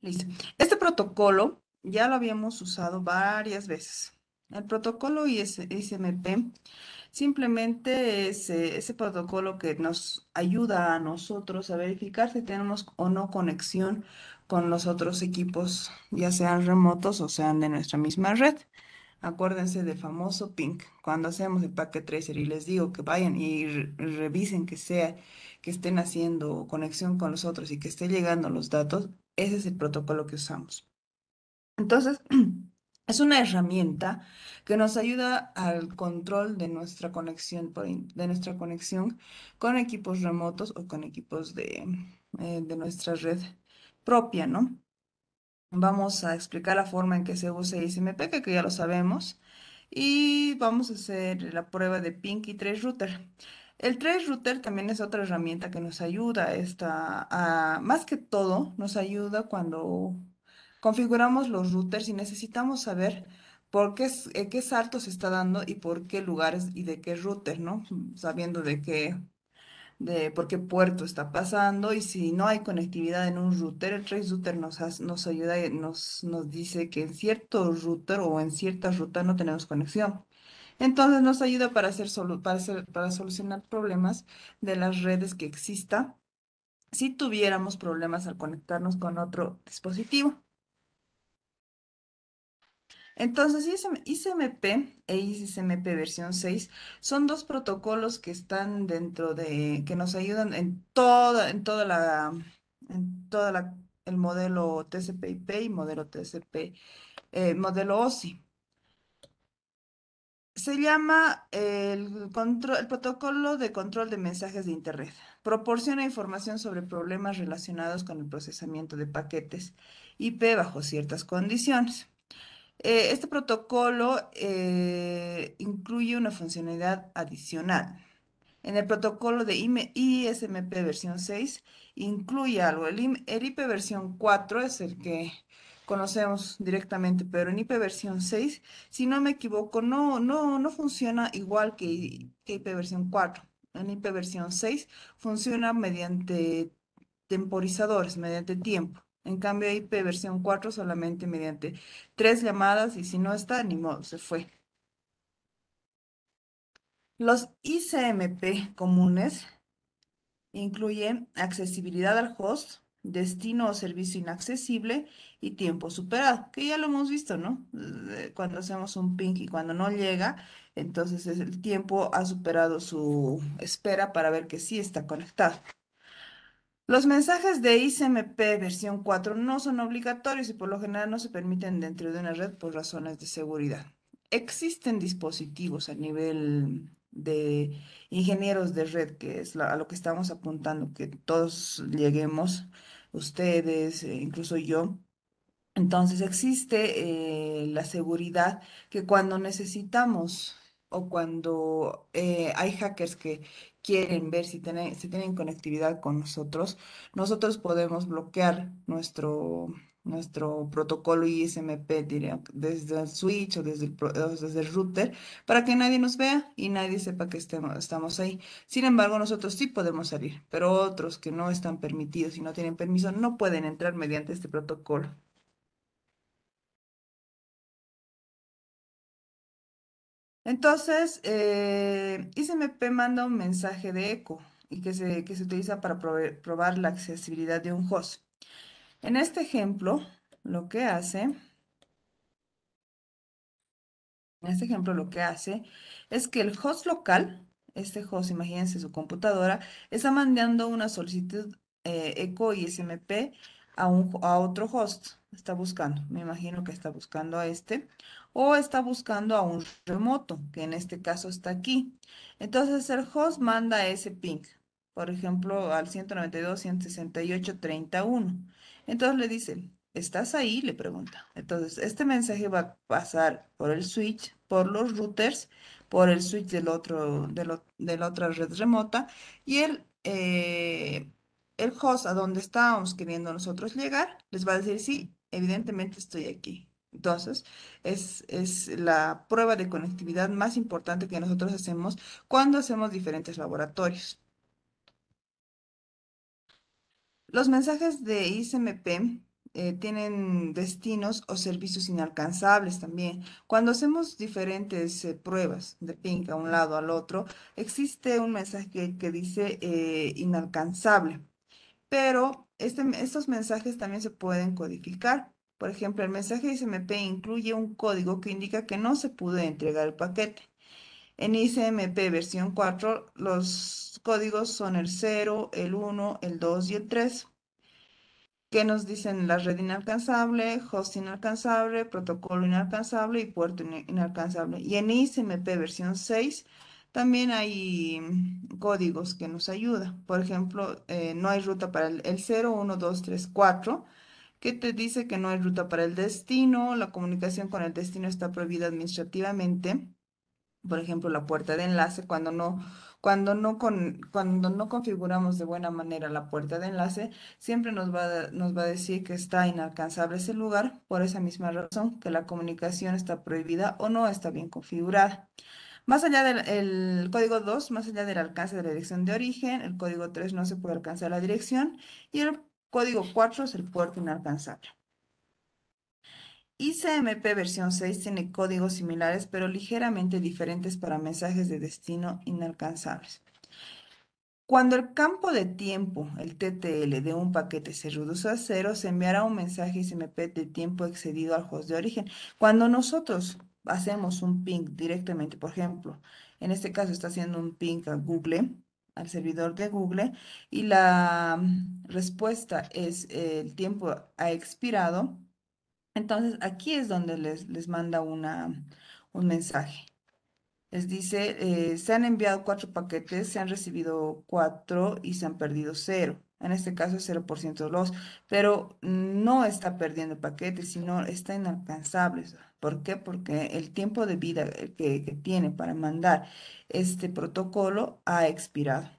Listo. Este protocolo ya lo habíamos usado varias veces. El protocolo IS ISMP simplemente es eh, ese protocolo que nos ayuda a nosotros a verificar si tenemos o no conexión con los otros equipos, ya sean remotos o sean de nuestra misma red acuérdense del famoso PINC, Cuando hacemos el packet tracer y mm. les digo que vayan y revisen que sea, que estén haciendo conexión con los otros y que esté llegando los datos, ese es el protocolo que usamos. Entonces, es una herramienta que nos ayuda al control de nuestra conexión, de nuestra conexión con equipos remotos o con equipos de eh, nuestra red propia, ¿no? Vamos a explicar la forma en que se usa ICMP, que ya lo sabemos. Y vamos a hacer la prueba de Pinky y Router. El 3 Router también es otra herramienta que nos ayuda esta, más que todo, nos ayuda cuando configuramos los routers y necesitamos saber por qué, qué salto se está dando y por qué lugares y de qué router, ¿no? Sabiendo de qué de por qué puerto está pasando y si no hay conectividad en un router, el trace router nos, nos ayuda nos, nos dice que en cierto router o en cierta ruta no tenemos conexión. Entonces nos ayuda para, hacer para, para solucionar problemas de las redes que exista si tuviéramos problemas al conectarnos con otro dispositivo. Entonces, ICMP e ICMP versión 6 son dos protocolos que están dentro de, que nos ayudan en toda, en toda la, en toda la, el modelo TCP/IP y modelo TCP, eh, modelo OSI. Se llama el, el, protocolo de control de mensajes de Internet Proporciona información sobre problemas relacionados con el procesamiento de paquetes IP bajo ciertas condiciones. Eh, este protocolo eh, incluye una funcionalidad adicional. En el protocolo de ISMP e, versión 6 incluye algo. El, IP e, versión 4 es el que conocemos directamente, pero en IP versión 6, si no me equivoco, no, no, no funciona igual que, que IP versión 4. En IP versión 6 funciona mediante temporizadores, mediante tiempo. En cambio, IP versión 4 solamente mediante tres llamadas y si no está, ni modo, se fue. Los ICMP comunes incluyen accesibilidad al host, destino o servicio inaccesible y tiempo superado, que ya lo hemos visto, ¿no? Cuando hacemos un ping y cuando no llega, entonces el tiempo ha superado su espera para ver que sí está conectado. Los mensajes de ICMP versión 4 no son obligatorios y por lo general no se permiten dentro de una red por razones de seguridad. Existen dispositivos a nivel de ingenieros de red, que es a lo que estamos apuntando, que todos lleguemos, ustedes, eh, incluso yo, entonces existe eh, la seguridad que cuando necesitamos o cuando eh, hay hackers que quieren ver si tienen, si tienen conectividad con nosotros, nosotros podemos bloquear nuestro, nuestro protocolo ISMP desde el switch o desde el, router para que nadie nos vea y nadie sepa que estamos ahí. Sin embargo, nosotros sí podemos salir, pero otros que no están permitidos y no tienen permiso no pueden entrar mediante este protocolo. Entonces, eh, ICMP manda un mensaje de eco y que se, se utiliza para probar la accesibilidad de un host. En este ejemplo, lo que hace, en este ejemplo lo que hace es que el host local, este host, imagínense su computadora, está mandando una solicitud eh, eco y SMP a, un, a otro host. Está buscando, me imagino que está buscando a este, o está buscando a un remoto, que en este caso está aquí. Entonces el host manda ese ping, por ejemplo, al 192.168.31. Entonces le dice, ¿estás ahí? Le pregunta. Entonces este mensaje va a pasar por el switch, por los routers, por el switch del otro, de, la otra red remota y el... Eh, el host a donde estábamos queriendo nosotros llegar, les va a decir, sí, evidentemente estoy aquí. Entonces, es, la prueba de conectividad más importante que nosotros hacemos cuando hacemos diferentes laboratorios. Los mensajes de ICMP eh, tienen destinos o servicios inalcanzables también. Cuando hacemos diferentes eh, pruebas de ping a un lado al otro, existe un mensaje que dice eh, inalcanzable, pero este, estos mensajes también se pueden codificar. Por ejemplo, el mensaje ICMP incluye un código que indica que no se pudo entregar el paquete. En ICMP versión 4, los códigos son el 0, el 1, el 2 y el 3. ¿Qué nos dicen la red inalcanzable, host inalcanzable, protocolo inalcanzable y puerto inalcanzable? Y en ICMP versión 6 también hay códigos que nos ayudan. Por ejemplo, eh, no hay ruta para el 0, 1, 2, 3, 4 que te dice que no hay ruta para el destino, la comunicación con el destino está prohibida administrativamente, por ejemplo, la puerta de enlace, cuando no, cuando no, con, cuando no configuramos de buena manera la puerta de enlace, siempre nos va, a, nos va a decir que está inalcanzable ese lugar por esa misma razón, que la comunicación está prohibida o no está bien configurada. Más allá del código 2, más allá del alcance de la dirección de origen, el código 3 no se puede alcanzar la dirección y el Código 4 es el puerto inalcanzable. ICMP versión 6 tiene códigos similares, pero ligeramente diferentes para mensajes de destino inalcanzables. Cuando el campo de tiempo, el TTL, de un paquete se reduce a cero, se enviará un mensaje ICMP de tiempo excedido al host de origen. Cuando nosotros hacemos un ping directamente, por ejemplo, en este caso está haciendo un ping a Google, al servidor de Google y la mm, respuesta es eh, el tiempo ha expirado, entonces aquí es donde les, les manda una, un mensaje. Les dice, eh, se han enviado cuatro paquetes, se han recibido cuatro y se han perdido cero en este caso 0% loss, pero no está perdiendo paquetes, sino está inalcanzable. ¿Por qué? Porque el tiempo de vida que, tiene para mandar este protocolo ha expirado.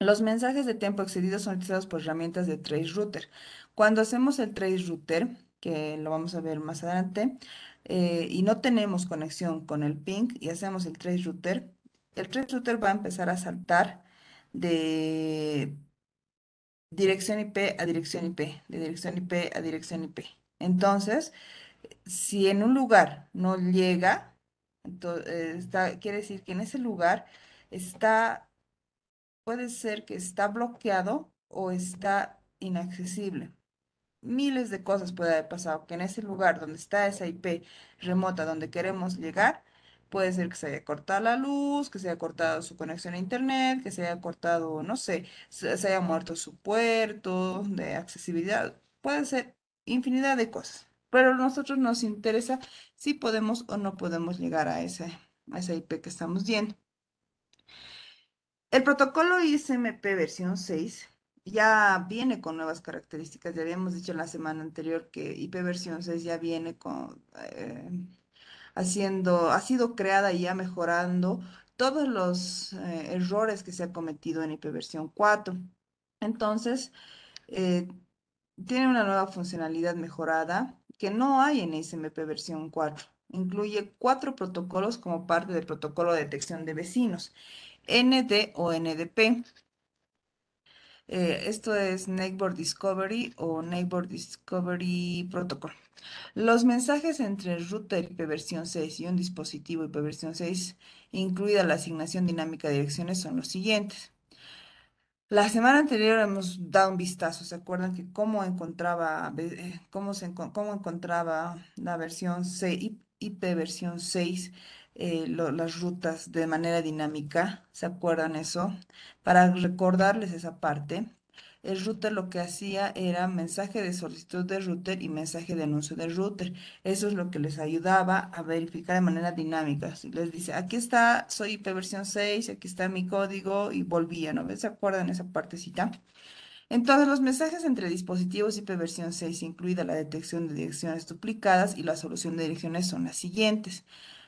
Los mensajes de tiempo excedido son utilizados por herramientas de Trace Router. Cuando hacemos el Trace Router, que lo vamos a ver más adelante, eh, y no tenemos conexión con el ping y hacemos el Trace Router, el Trace Router va a empezar a saltar de dirección IP a dirección IP, de dirección IP a dirección IP. Entonces, si en un lugar no llega, eh, quiere decir que en ese lugar está, puede ser que está bloqueado o está inaccesible. Miles de cosas puede haber pasado, que en ese lugar donde está esa IP remota donde queremos llegar, Puede ser que se haya cortado la luz, que se haya cortado su conexión a internet, que se haya cortado, no sé, se, haya muerto su puerto de accesibilidad. Puede ser infinidad de cosas. Pero a nosotros nos interesa si podemos o no podemos llegar a ese, esa IP que estamos viendo. El protocolo ISMP versión 6 ya viene con nuevas características. Ya habíamos dicho en la semana anterior que IP versión 6 ya viene con eh, haciendo, ha sido creada y ya mejorando todos los eh, errores que se ha cometido en ipv 4. Entonces, eh, tiene una nueva funcionalidad mejorada que no hay en SMP versión 4. Incluye cuatro protocolos como parte del protocolo de detección de vecinos, ND o NDP, eh, esto es Neighbor Discovery o Neighbor Discovery Protocol. Los mensajes entre el router ipv 6 y un dispositivo ipv 6, incluida la asignación dinámica de direcciones, son los siguientes. La semana anterior hemos dado un vistazo, ¿se acuerdan que cómo encontraba, eh, cómo cómo encontraba la versión 6, IP versión 6 eh, las rutas de manera dinámica, ¿se acuerdan eso? Para recordarles esa parte, el router lo que hacía era mensaje de solicitud de router y mensaje de anuncio de router. Eso es lo que les ayudaba a verificar de manera dinámica. les dice, aquí está, soy ipv 6, aquí está mi código y volvía, ¿no? ¿Se acuerdan esa partecita? Entonces, los mensajes entre dispositivos IP versión 6, incluida la detección de direcciones duplicadas y la solución de direcciones, son las siguientes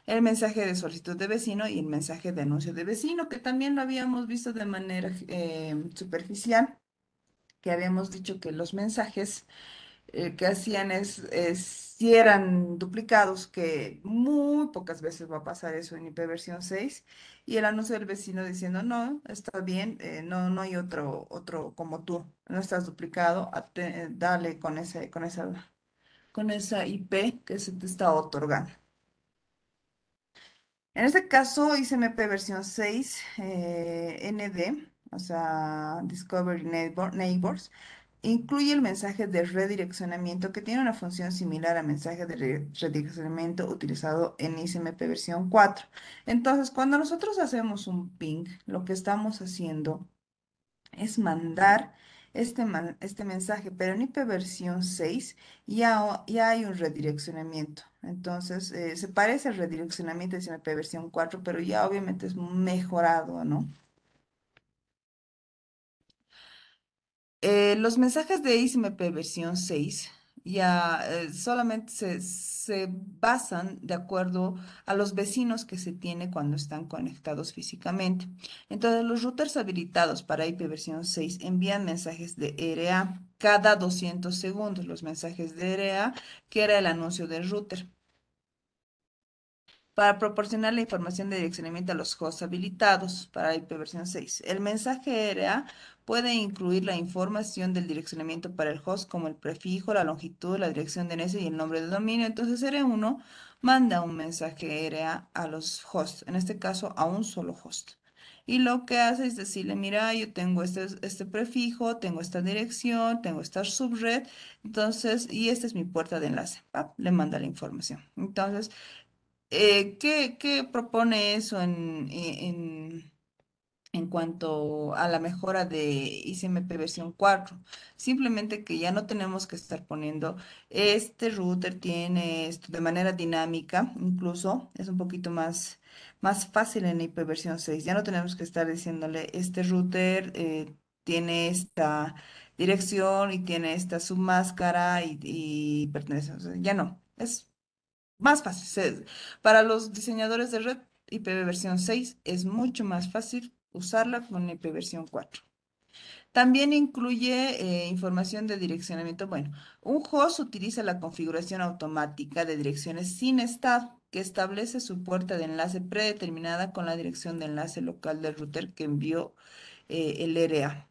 el mensaje de solicitud de vecino y el mensaje de anuncio de vecino, que también lo habíamos visto de manera eh, superficial, que habíamos dicho que los mensajes eh, que hacían es, eran duplicados, que muy pocas veces va a pasar eso en IP versión 6, y el anuncio del vecino diciendo, no, está bien, eh, no, no hay otro, otro como tú, no estás duplicado, dale con, con, esa, con esa IP que se te está otorgando. En este caso ICMP versión 6 eh, ND, o sea, Discovery Neighbors, incluye el mensaje de redireccionamiento que tiene una función similar al mensaje de redireccionamiento utilizado en ICMP versión 4. Entonces, cuando nosotros hacemos un ping, lo que estamos haciendo es mandar este, este, mensaje, pero en IP versión 6 ya, ya hay un redireccionamiento. Entonces, eh, se parece al redireccionamiento de IP versión 4, pero ya obviamente es mejorado, ¿no? Eh, los mensajes de ICMP versión 6 ya eh, solamente se, basan de acuerdo a los vecinos que se tiene cuando están conectados físicamente. Entonces, los routers habilitados para IP versión 6 envían mensajes de e RA cada 200 segundos, los mensajes de e RA, que era el anuncio del router para proporcionar la información de direccionamiento a los hosts habilitados para IPv 6. El mensaje RA puede incluir la información del direccionamiento para el host como el prefijo, la longitud, la dirección de NS y el nombre de dominio. Entonces R1 manda un mensaje RA a los hosts, en este caso a un solo host. Y lo que hace es decirle, mira, yo tengo este, este prefijo, tengo esta dirección, tengo esta subred, entonces, y esta es mi puerta de enlace. Le manda la información. Entonces, eh, ¿qué, propone eso en, en, cuanto a la mejora de ICMP versión 4? Simplemente que ya no tenemos que estar poniendo, este router tiene esto de manera dinámica, incluso es un poquito más, más fácil en IP versión 6. Ya no tenemos que estar diciéndole, este router eh, tiene esta dirección y tiene esta submáscara y, pertenece. ya no, es más fácil. Para los diseñadores de red, ipv versión 6 es mucho más fácil usarla con IP versión 4. También incluye eh, información de direccionamiento. Bueno, un host utiliza la configuración automática de direcciones sin estado que establece su puerta de enlace predeterminada con la dirección de enlace local del router que envió eh, el RA.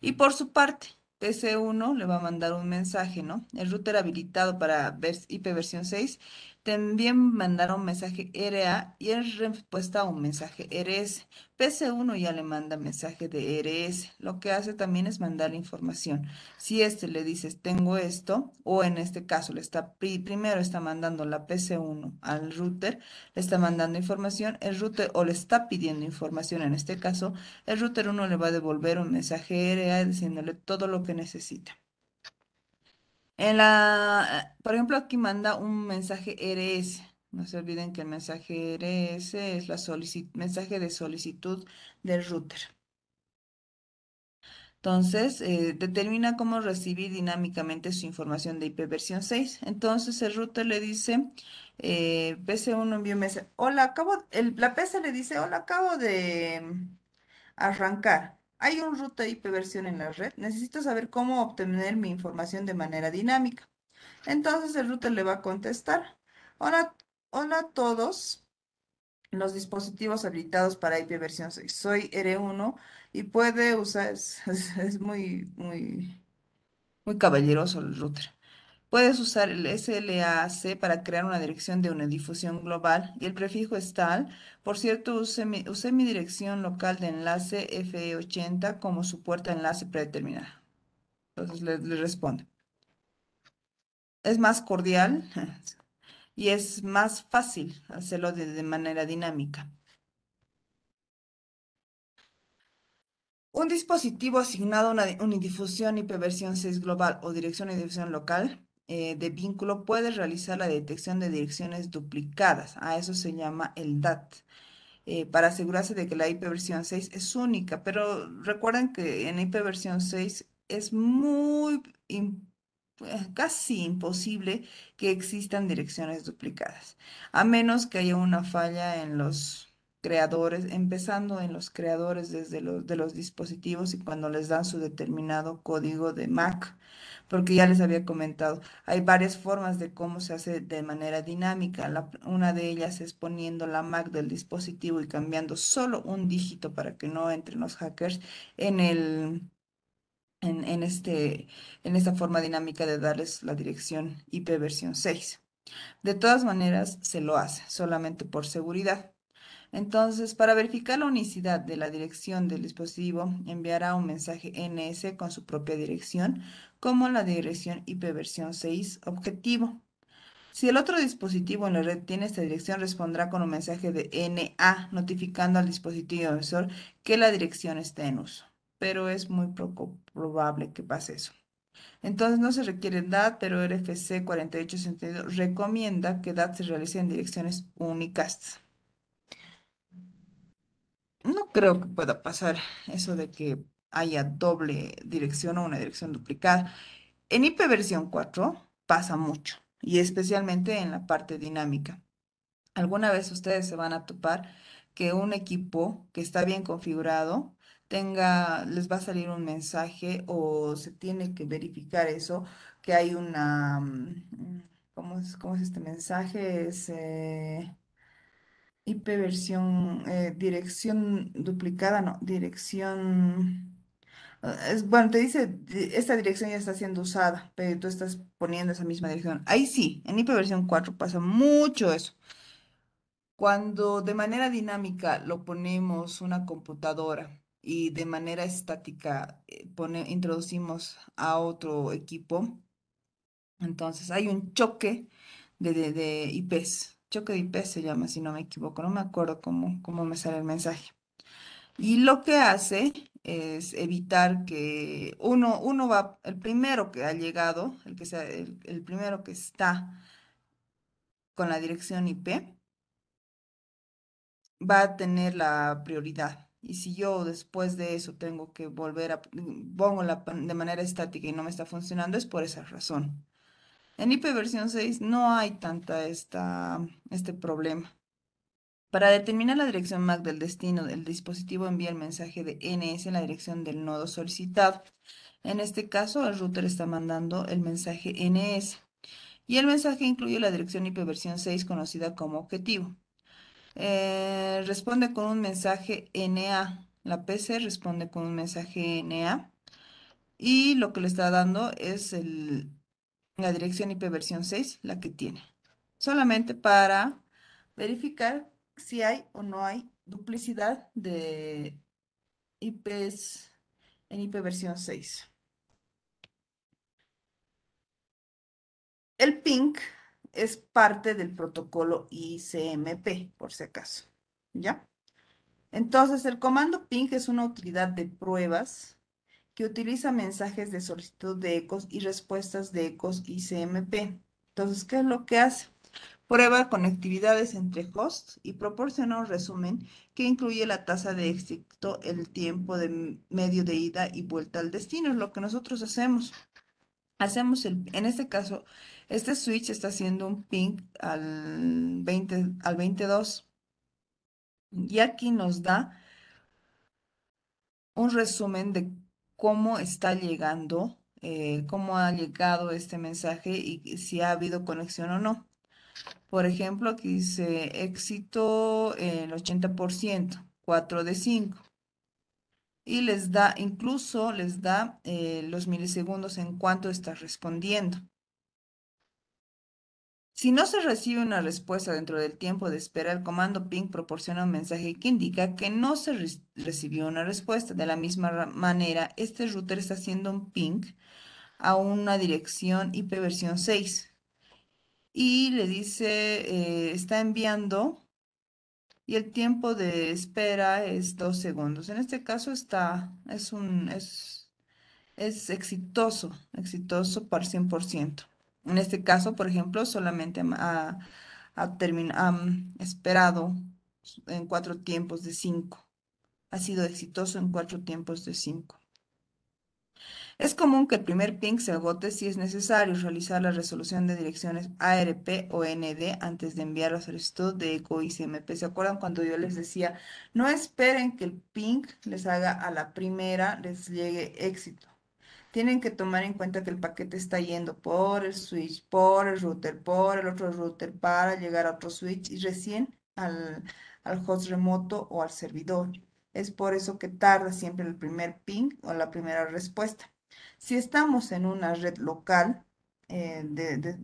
Y por su parte, pc 1 le va a mandar un mensaje, ¿no? El router habilitado para IP versión 6 también un mensaje RA y es respuesta a un mensaje RS. PC1 ya le manda mensaje de RS. Lo que hace también es mandar información. Si este le dices tengo esto, o en este caso le está primero está mandando la PC1 al router, le está mandando información, el router o le está pidiendo información en este caso, el router 1 le va a devolver un mensaje RA diciéndole todo lo que necesita. En la, por ejemplo, aquí manda un mensaje RS. No se olviden que el mensaje RS es la mensaje de solicitud del router. Entonces, eh, determina cómo recibir dinámicamente su información de IP versión 6. Entonces, el router le dice, eh, PC1 envía mensaje. Hola, acabo, el, la PC le dice, hola, acabo de mm, arrancar. Hay un router IP versión en la red. Necesito saber cómo obtener mi información de manera dinámica. Entonces el router le va a contestar. Hola, hola a todos los dispositivos habilitados para IP versión 6. Soy R1 y puede usar, es, es muy, muy, muy caballeroso el router. Puedes usar el SLAC para crear una dirección de una difusión global y el prefijo es tal. Por cierto, usé mi, dirección local de enlace FE80 como su puerta de enlace predeterminada. Entonces le, responde. Es más cordial y es más fácil hacerlo de, manera dinámica. Un dispositivo asignado a una unidifusión ipv 6 global o dirección de difusión local eh, de vínculo puede realizar la detección de direcciones duplicadas. A eso se llama el DAT. Eh, para asegurarse de que la IP versión 6 es única, pero recuerden que en IP versión 6 es muy eh, casi imposible que existan direcciones duplicadas, a menos que haya una falla en los creadores, empezando en los creadores desde los, de los dispositivos y cuando les dan su determinado código de MAC porque ya les había comentado, hay varias formas de cómo se hace de manera dinámica. una de ellas es poniendo la MAC del dispositivo y cambiando solo un dígito para que no entren los hackers en el... En, este, en esta forma dinámica de darles la dirección IP versión 6. De todas maneras, se lo hace, solamente por seguridad. Entonces, para verificar la unicidad de la dirección del dispositivo, enviará un mensaje NS con su propia dirección, como la dirección IP versión 6 objetivo. Si el otro dispositivo en la red tiene esta dirección, respondrá con un mensaje de NA notificando al dispositivo emisor que la dirección está en uso. Pero es muy poco probable que pase eso. Entonces no se requiere DAT, pero RFC 4862 recomienda que DAT se realice en direcciones unicast. No creo que pueda pasar eso de que haya doble dirección o una dirección duplicada. En IP versión 4 pasa mucho y especialmente en la parte dinámica. Alguna vez ustedes se van a topar que un equipo que está bien configurado tenga, les va a salir un mensaje o se tiene que verificar eso, que hay una, mm, ¿cómo es, este mensaje? Es eh, IP versión, eh, dirección duplicada, no, dirección bueno, te dice, esta dirección ya está siendo usada, pero tú estás poniendo esa misma dirección. Ahí sí, en ipv versión 4 pasa mucho eso. Cuando de manera dinámica lo ponemos una computadora y de manera estática eh, pone, introducimos a otro equipo, entonces hay un choque de, de, de IPs. Choque de IPs se llama, si no me equivoco, no me acuerdo cómo, cómo me sale el mensaje. Y lo que hace es evitar que uno, uno va, el primero que ha llegado, el, que sea, el, primero que está con la dirección IP, va a tener la prioridad. Y si yo después de eso tengo que volver a, pongo la, de manera estática y no me está funcionando, es por esa razón. En IP versión 6 no hay tanta esta, este problema. Para determinar la dirección MAC del destino, el dispositivo envía el mensaje de NS en la dirección del nodo solicitado. En este caso, el router está mandando el mensaje NS. Y el mensaje incluye la dirección IP versión 6 conocida como objetivo. Eh, responde con un mensaje NA. La PC responde con un mensaje NA. Y lo que le está dando es la dirección IP versión 6, la que tiene. Solamente para verificar si hay o no hay duplicidad de IPs en IP versión 6. El ping es parte del protocolo ICMP, por si acaso. ¿Ya? Entonces, el comando PING es una utilidad de pruebas que utiliza mensajes de solicitud de ecos y respuestas de ecos ICMP. Entonces, ¿qué es lo que hace? prueba conectividades entre hosts y proporciona un resumen que incluye la tasa de éxito, el tiempo de medio de ida y vuelta al destino, es lo que nosotros hacemos. Hacemos el, en este caso, este switch está haciendo un ping al 20, al 22. Y aquí nos da un resumen de cómo está llegando, eh, cómo ha llegado este mensaje y si ha habido conexión o no. Por ejemplo, aquí dice éxito el 80%, 4 de 5. Y les da, incluso les da eh, los milisegundos en cuanto estás respondiendo. Si no se recibe una respuesta dentro del tiempo de espera, el comando ping proporciona un mensaje que indica que no se recibió una respuesta. De la misma manera, este router está haciendo un ping a una dirección IP versión 6 y le dice, eh, está enviando y el tiempo de espera es dos segundos. En este caso está, es un, es, es exitoso, exitoso por 100%. En este caso, por ejemplo, solamente ha, terminado ha esperado en cuatro tiempos de cinco. Ha sido exitoso en cuatro tiempos de cinco. Es común que el primer ping se agote si es necesario realizar la resolución de direcciones ARP o ND antes de enviar la solicitud de ECO y CMP. ¿Se acuerdan cuando yo les decía, no esperen que el ping les haga a la primera, les llegue éxito? Tienen que tomar en cuenta que el paquete está yendo por el switch, por el router, por el otro router para llegar a otro switch y recién al, al host remoto o al servidor. Es por eso que tarda siempre el primer ping o la primera respuesta. Si estamos en una red local, eh,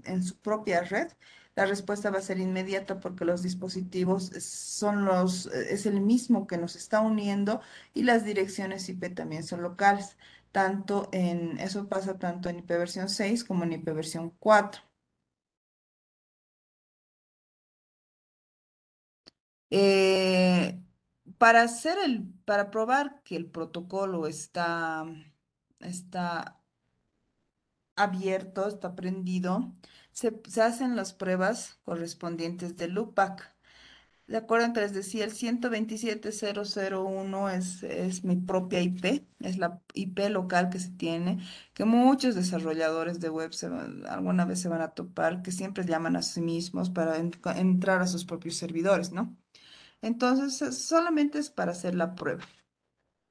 en su propia red, la respuesta va a ser inmediata porque los dispositivos son los, es el mismo que nos está uniendo y las direcciones IP también son locales. Tanto en, eso pasa tanto en IP versión 6 como en IP versión 4. Eh, para hacer el, para probar que el protocolo está, está abierto, está prendido, se, hacen las pruebas correspondientes de loopback. ¿De acuerdo? Que les decía, el 127001 es, es mi propia IP, es la IP local que se tiene, que muchos desarrolladores de web alguna vez se van a topar, que siempre llaman a sí mismos para entrar a sus propios servidores, ¿no? Entonces, solamente es para hacer la prueba.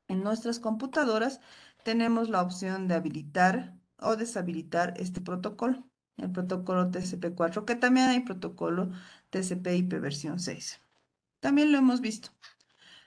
En nuestras computadoras tenemos la opción de habilitar o deshabilitar este protocolo, el protocolo TCP4, que también hay protocolo TCP/IP versión 6. También lo hemos visto.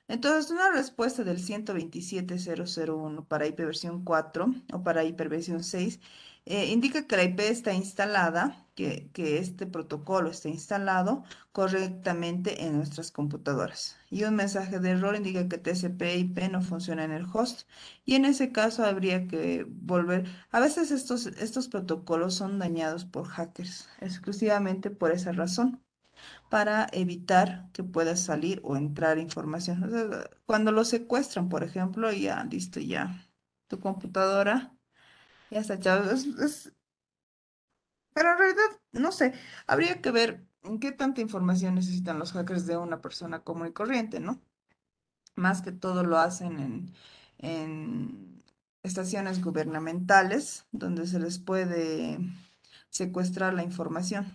Entonces, una respuesta del 127.001 para IP versión 4 o para IP versión 6 eh, indica que la IP está instalada que, este protocolo esté instalado correctamente en nuestras computadoras. Y un mensaje de error indica que TCP/IP no funciona en el host y en ese caso habría que volver. A veces estos, estos protocolos son dañados por hackers, exclusivamente por esa razón para evitar que pueda salir o entrar información. cuando lo secuestran, por ejemplo, ya listo, ya tu computadora ya está chao. es, pero en realidad, no sé, habría que ver en qué tanta información necesitan los hackers de una persona común y corriente, ¿no? Más que todo lo hacen en, en estaciones gubernamentales donde se les puede secuestrar la información.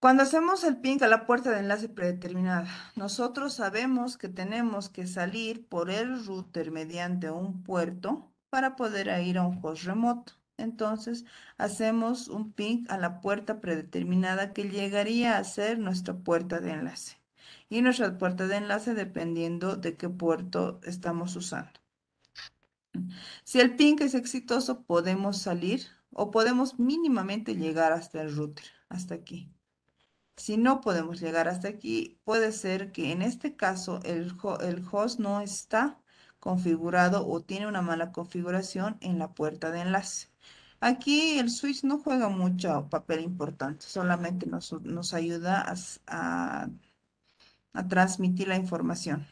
Cuando hacemos el ping a la puerta de enlace predeterminada, nosotros sabemos que tenemos que salir por el router mediante un puerto para poder ir a un host remoto. Entonces, hacemos un ping a la puerta predeterminada que llegaría a ser nuestra puerta de enlace. Y nuestra puerta de enlace dependiendo de qué puerto estamos usando. Si el ping es exitoso, podemos salir o podemos mínimamente llegar hasta el router, hasta aquí. Si no podemos llegar hasta aquí, puede ser que en este caso el, el host no está configurado o tiene una mala configuración en la puerta de enlace. Aquí el switch no juega mucho papel importante, solamente nos, ayuda a, a transmitir la información.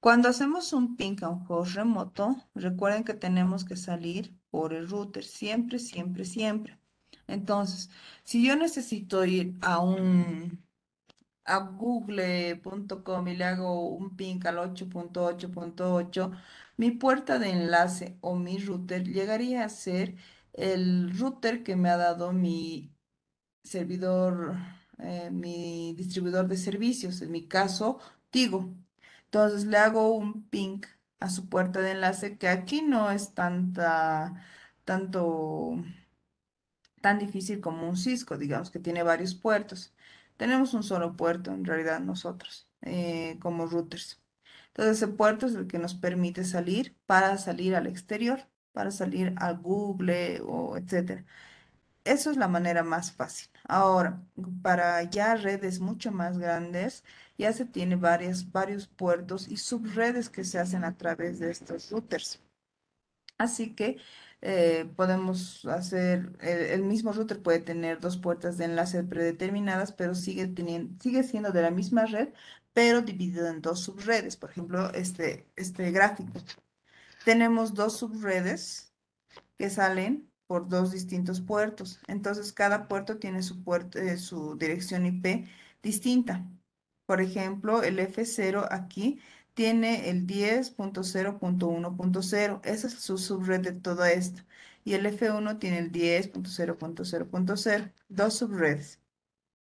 Cuando hacemos un ping a un host remoto, recuerden que tenemos que salir por el router siempre, siempre, siempre. Entonces, si yo necesito ir a un a google.com y le hago un ping al 8.8.8, mi puerta de enlace o mi router llegaría a ser el router que me ha dado mi servidor, eh, mi distribuidor de servicios, en mi caso, Tigo. Entonces le hago un ping a su puerta de enlace que aquí no es tanta, tanto tan difícil como un Cisco, digamos, que tiene varios puertos. Tenemos un solo puerto, en realidad, nosotros, eh, como routers. Entonces, ese puerto es el que nos permite salir para salir al exterior, para salir a Google o etcétera. Eso es la manera más fácil. Ahora, para ya redes mucho más grandes, ya se tiene varias, varios puertos y subredes que se hacen a través de estos routers. Así que eh, podemos hacer, el, mismo router puede tener dos puertas de enlace predeterminadas, pero sigue, teniendo, sigue siendo de la misma red, pero dividido en dos subredes. Por ejemplo, este, este gráfico. Tenemos dos subredes que salen por dos distintos puertos. Entonces, cada puerto tiene su, puerto, eh, su dirección IP distinta. Por ejemplo, el F0 aquí tiene el 10.0.1.0. Esa es su subred de todo esto Y el F1 tiene el 10.0.0.0, dos subredes.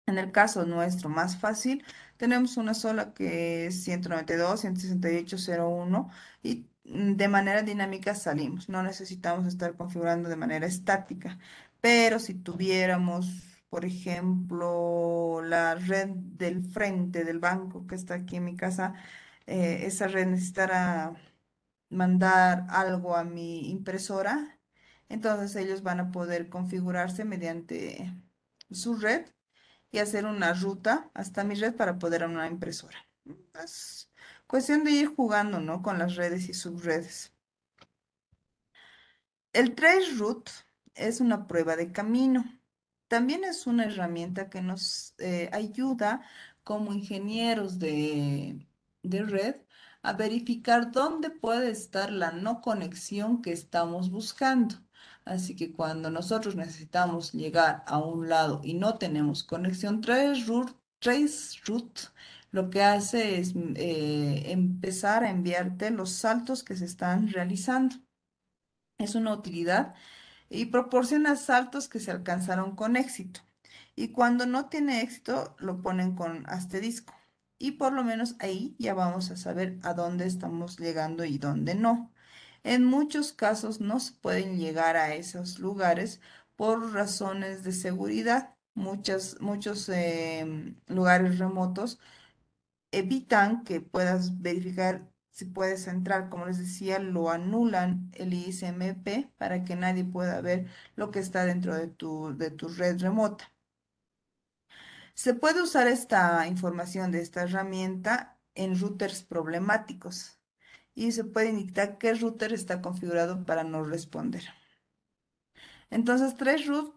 En el caso nuestro más fácil, tenemos una sola que es 192.168.01 y mm, de manera dinámica salimos. No necesitamos estar configurando de manera estática. Pero si tuviéramos, por ejemplo, la red del frente del banco que está aquí en mi casa, eh, esa red necesitará mandar algo a mi impresora, entonces ellos van a poder configurarse mediante su red y hacer una ruta hasta mi red para poder a una impresora. Es cuestión de ir jugando, ¿no? Con las redes y subredes. El Trace Route es una prueba de camino. También es una herramienta que nos eh, ayuda como ingenieros de, de red a verificar dónde puede estar la no conexión que estamos buscando. Así que cuando nosotros necesitamos llegar a un lado y no tenemos conexión traceroute, trace route, lo que hace es eh, empezar a enviarte los saltos que se están realizando. Es una utilidad y proporciona saltos que se alcanzaron con éxito. Y cuando no tiene éxito, lo ponen con asterisco y por lo menos ahí ya vamos a saber a dónde estamos llegando y dónde no. En muchos casos no se pueden llegar a esos lugares por razones de seguridad. Muchas, muchos em, lugares remotos evitan que puedas verificar si puedes entrar. Como les decía, lo anulan el ISMP para que nadie pueda ver lo que está dentro de tu, de tu red remota. Se puede usar esta información de esta herramienta en routers problemáticos y se puede indicar qué router está configurado para no responder. Entonces, traceroute,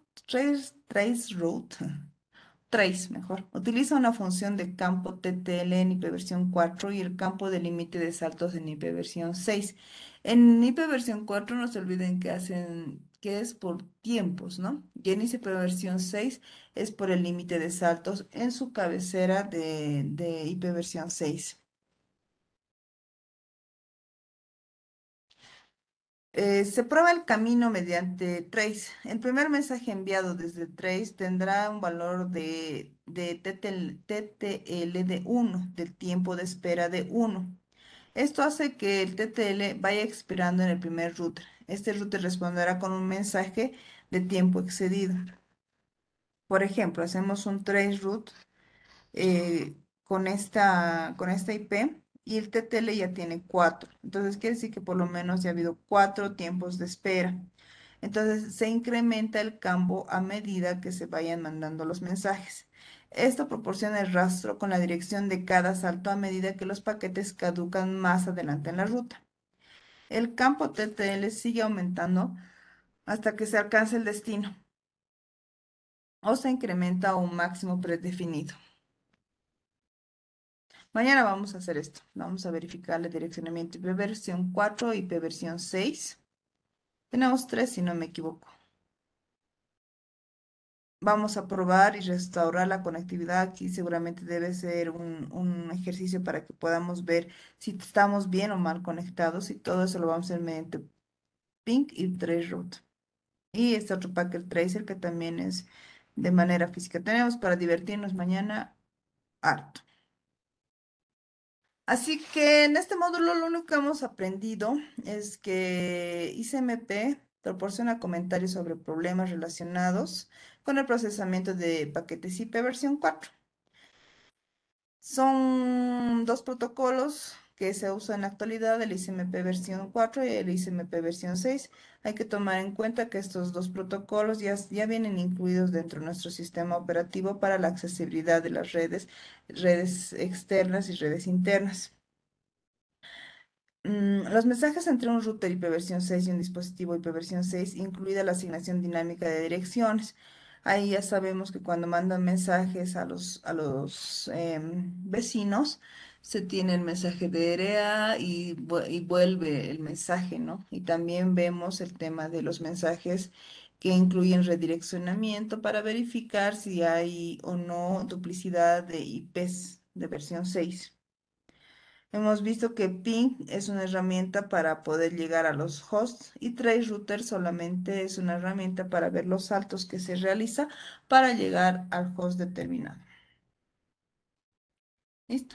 trace, route, trace mejor, utiliza una función de campo TTL en ipv 4 y el campo de límite de saltos en ipv 6. En ipv 4 no se olviden que hacen que es por tiempos, ¿no? Genesis versión 6 es por el límite de saltos en su cabecera de, de 6. Eh, se prueba el camino mediante Trace. El primer mensaje enviado desde Trace tendrá un valor de, TTL de 1, del tiempo de espera de 1. Esto hace que el TTL vaya expirando en el primer router. Este router responderá con un mensaje de tiempo excedido. Por ejemplo, hacemos un trace root eh, con, esta, con esta IP y el TTL ya tiene cuatro. Entonces quiere decir que por lo menos ya ha habido cuatro tiempos de espera. Entonces se incrementa el campo a medida que se vayan mandando los mensajes. Esto proporciona el rastro con la dirección de cada salto a medida que los paquetes caducan más adelante en la ruta el campo TTL sigue aumentando hasta que se alcance el destino o se incrementa a un máximo predefinido. Mañana vamos a hacer esto. Vamos a verificar el direccionamiento IP versión 4 y IP versión 6. Tenemos tres si no me equivoco vamos a probar y restaurar la conectividad. Aquí seguramente debe ser un, ejercicio para que podamos ver si estamos bien o mal conectados y todo eso lo vamos a hacer mediante pink y tres Y este otro packer tracer que también es de manera física. Tenemos para divertirnos mañana harto. Así que en este módulo lo único que hemos aprendido es que ICMP proporciona comentarios sobre problemas relacionados con el procesamiento de paquetes IP versión 4. Son dos protocolos que se usan en la actualidad, el ICMP versión 4 y el ICMP versión 6. Hay que tomar en cuenta que estos dos protocolos ya, ya vienen incluidos dentro de nuestro sistema operativo para la accesibilidad de las redes, redes externas y redes internas. Mm, los mensajes entre un router IP versión 6 y un dispositivo IP versión 6, incluida la asignación dinámica de direcciones. Ahí ya sabemos que cuando mandan mensajes a los, em, vecinos, se tiene el mensaje de EREA y, y, vuelve el mensaje, ¿no? Y también vemos el tema de los mensajes que incluyen redireccionamiento para verificar si hay o no duplicidad de IPs de versión 6. Hemos visto que ping es una herramienta para poder llegar a los hosts y router solamente es una herramienta para ver los saltos que se realiza para llegar al host determinado. Listo.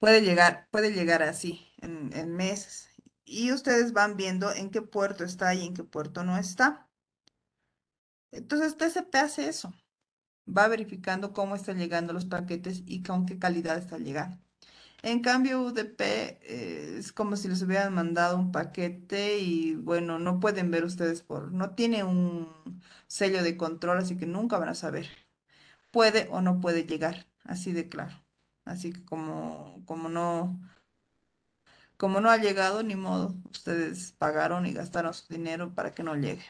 Puede llegar, puede llegar así en, en meses y ustedes van viendo en qué puerto está y en qué puerto no está. Entonces TCP hace eso va verificando cómo están llegando los paquetes y con qué calidad están llegando. En cambio, UDP eh, es como si les hubieran mandado un paquete y bueno, no pueden ver ustedes por, no tiene un sello de control, así que nunca van a saber. Puede o no puede llegar, así de claro. Así que como, como no, como no ha llegado, ni modo, ustedes pagaron y gastaron su dinero para que no llegue.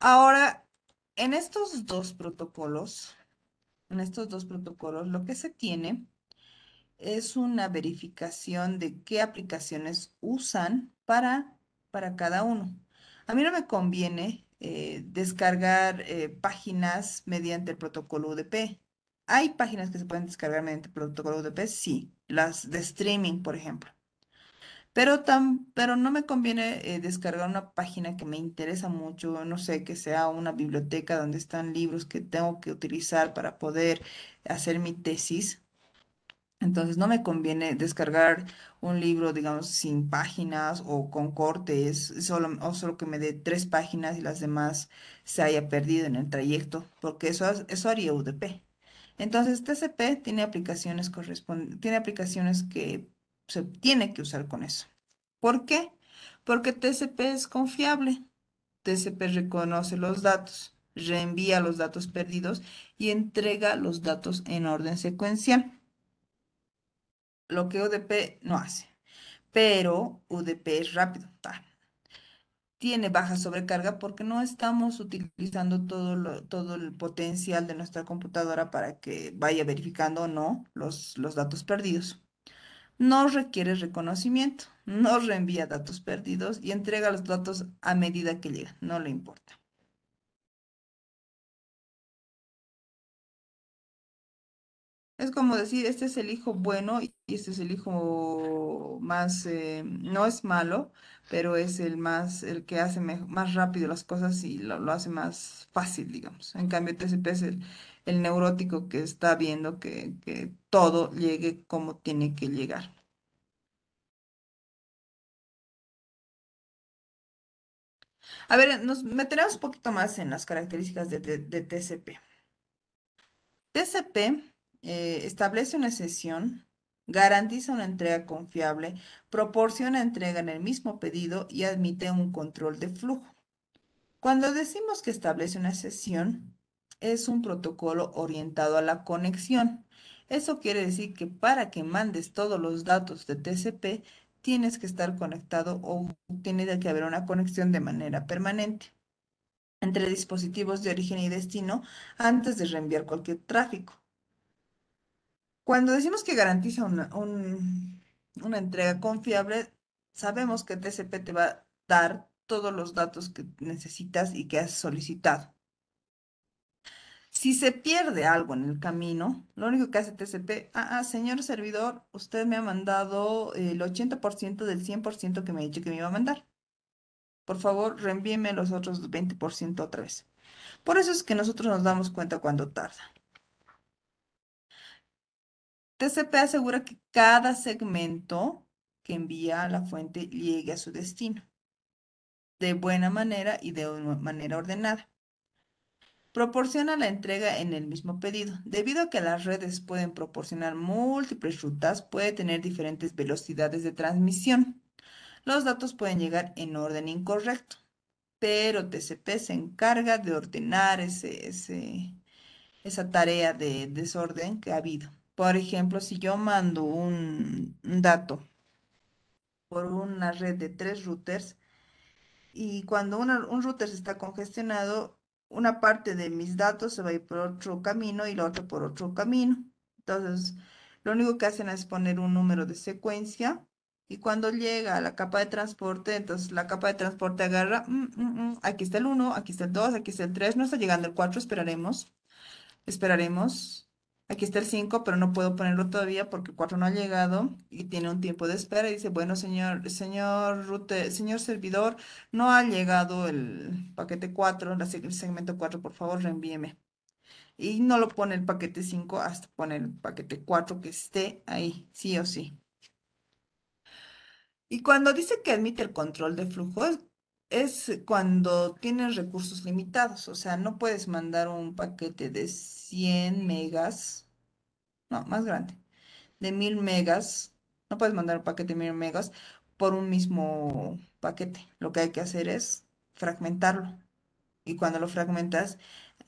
Ahora, en estos dos protocolos, en estos dos protocolos, lo que se tiene es una verificación de qué aplicaciones usan para, para cada uno. A mí no me conviene eh, descargar eh, páginas mediante el protocolo UDP. ¿Hay páginas que se pueden descargar mediante el protocolo UDP? Sí, las de streaming, por ejemplo pero, tan, pero no me conviene eh, descargar una página que me interesa mucho, no sé, que sea una biblioteca donde están libros que tengo que utilizar para poder hacer mi tesis. Entonces no me conviene descargar un libro, digamos, sin páginas o con cortes, solo, o solo que me dé tres páginas y las demás se haya perdido en el trayecto, porque eso, eso haría UDP. Entonces, TCP tiene aplicaciones, tiene aplicaciones que se tiene que usar con eso. ¿Por qué? Porque TCP es confiable. TCP reconoce los datos, reenvía los datos perdidos y entrega los datos en orden secuencial. Lo que UDP no hace. Pero UDP es rápido. Tiene baja sobrecarga porque no estamos utilizando todo, todo el potencial de nuestra computadora para que vaya verificando o no los datos perdidos no requiere reconocimiento, no reenvía datos perdidos y entrega los datos a medida que llegan, no le importa. Es como decir, este es el hijo bueno y este es el hijo más, eh, no es malo, pero es el más, el que hace más rápido las cosas y lo, lo hace más fácil, digamos. En cambio, TCP es el, el neurótico que está viendo que, todo llegue como tiene que llegar. A ver, nos meteremos un poquito más en las características de, TCP. TCP eh, establece una sesión, garantiza una entrega confiable, proporciona entrega en el mismo pedido y admite un control de flujo. Cuando decimos que establece una sesión, es un protocolo orientado a la conexión. Eso quiere decir que para que mandes todos los datos de TCP, tienes que estar conectado o tiene que haber una conexión de manera permanente entre dispositivos de origen y destino antes de reenviar cualquier tráfico. Cuando decimos que garantiza una, entrega confiable, sabemos que TCP te va a dar todos los datos que necesitas y que has solicitado. Si se pierde algo en el camino, lo único que hace TCP, ah, ah señor servidor, usted me ha mandado el 80% del 100% que me ha dicho que me iba a mandar. Por favor, reenvíeme los otros 20% otra vez. Por eso es que nosotros nos damos cuenta cuando tarda. TCP asegura que cada segmento que envía la fuente llegue a su destino de buena manera y de manera ordenada proporciona la entrega en el mismo pedido. Debido a que las redes pueden proporcionar múltiples rutas, puede tener diferentes velocidades de transmisión. Los datos pueden llegar en orden incorrecto, pero TCP se encarga de ordenar ese, esa tarea de desorden que ha habido. Por ejemplo, si yo mando un, dato por una red de tres routers, y cuando un router está congestionado, una parte de mis datos se va a ir por otro camino y la otra por otro camino. Entonces, lo único que hacen es poner un número de secuencia y cuando llega a la capa de transporte, entonces la capa de transporte agarra, mm, mm, mm, aquí está el 1, aquí está el 2, aquí está el 3, no está llegando el 4, esperaremos, esperaremos, Aquí está el 5, pero no puedo ponerlo todavía porque 4 no ha llegado y tiene un tiempo de espera. Y dice, bueno, señor, señor Rute, señor servidor, no ha llegado el paquete 4, el segmento 4, por favor, reenvíeme. Y no lo pone el paquete 5 hasta poner el paquete 4 que esté ahí, sí o sí. Y cuando dice que admite el control de flujos, es cuando tienes recursos limitados, o sea, no puedes mandar un paquete de 100 megas, no, más grande, de 1000 megas, no puedes mandar un paquete de 1000 megas por un mismo paquete. Lo que hay que hacer es fragmentarlo. Y cuando lo fragmentas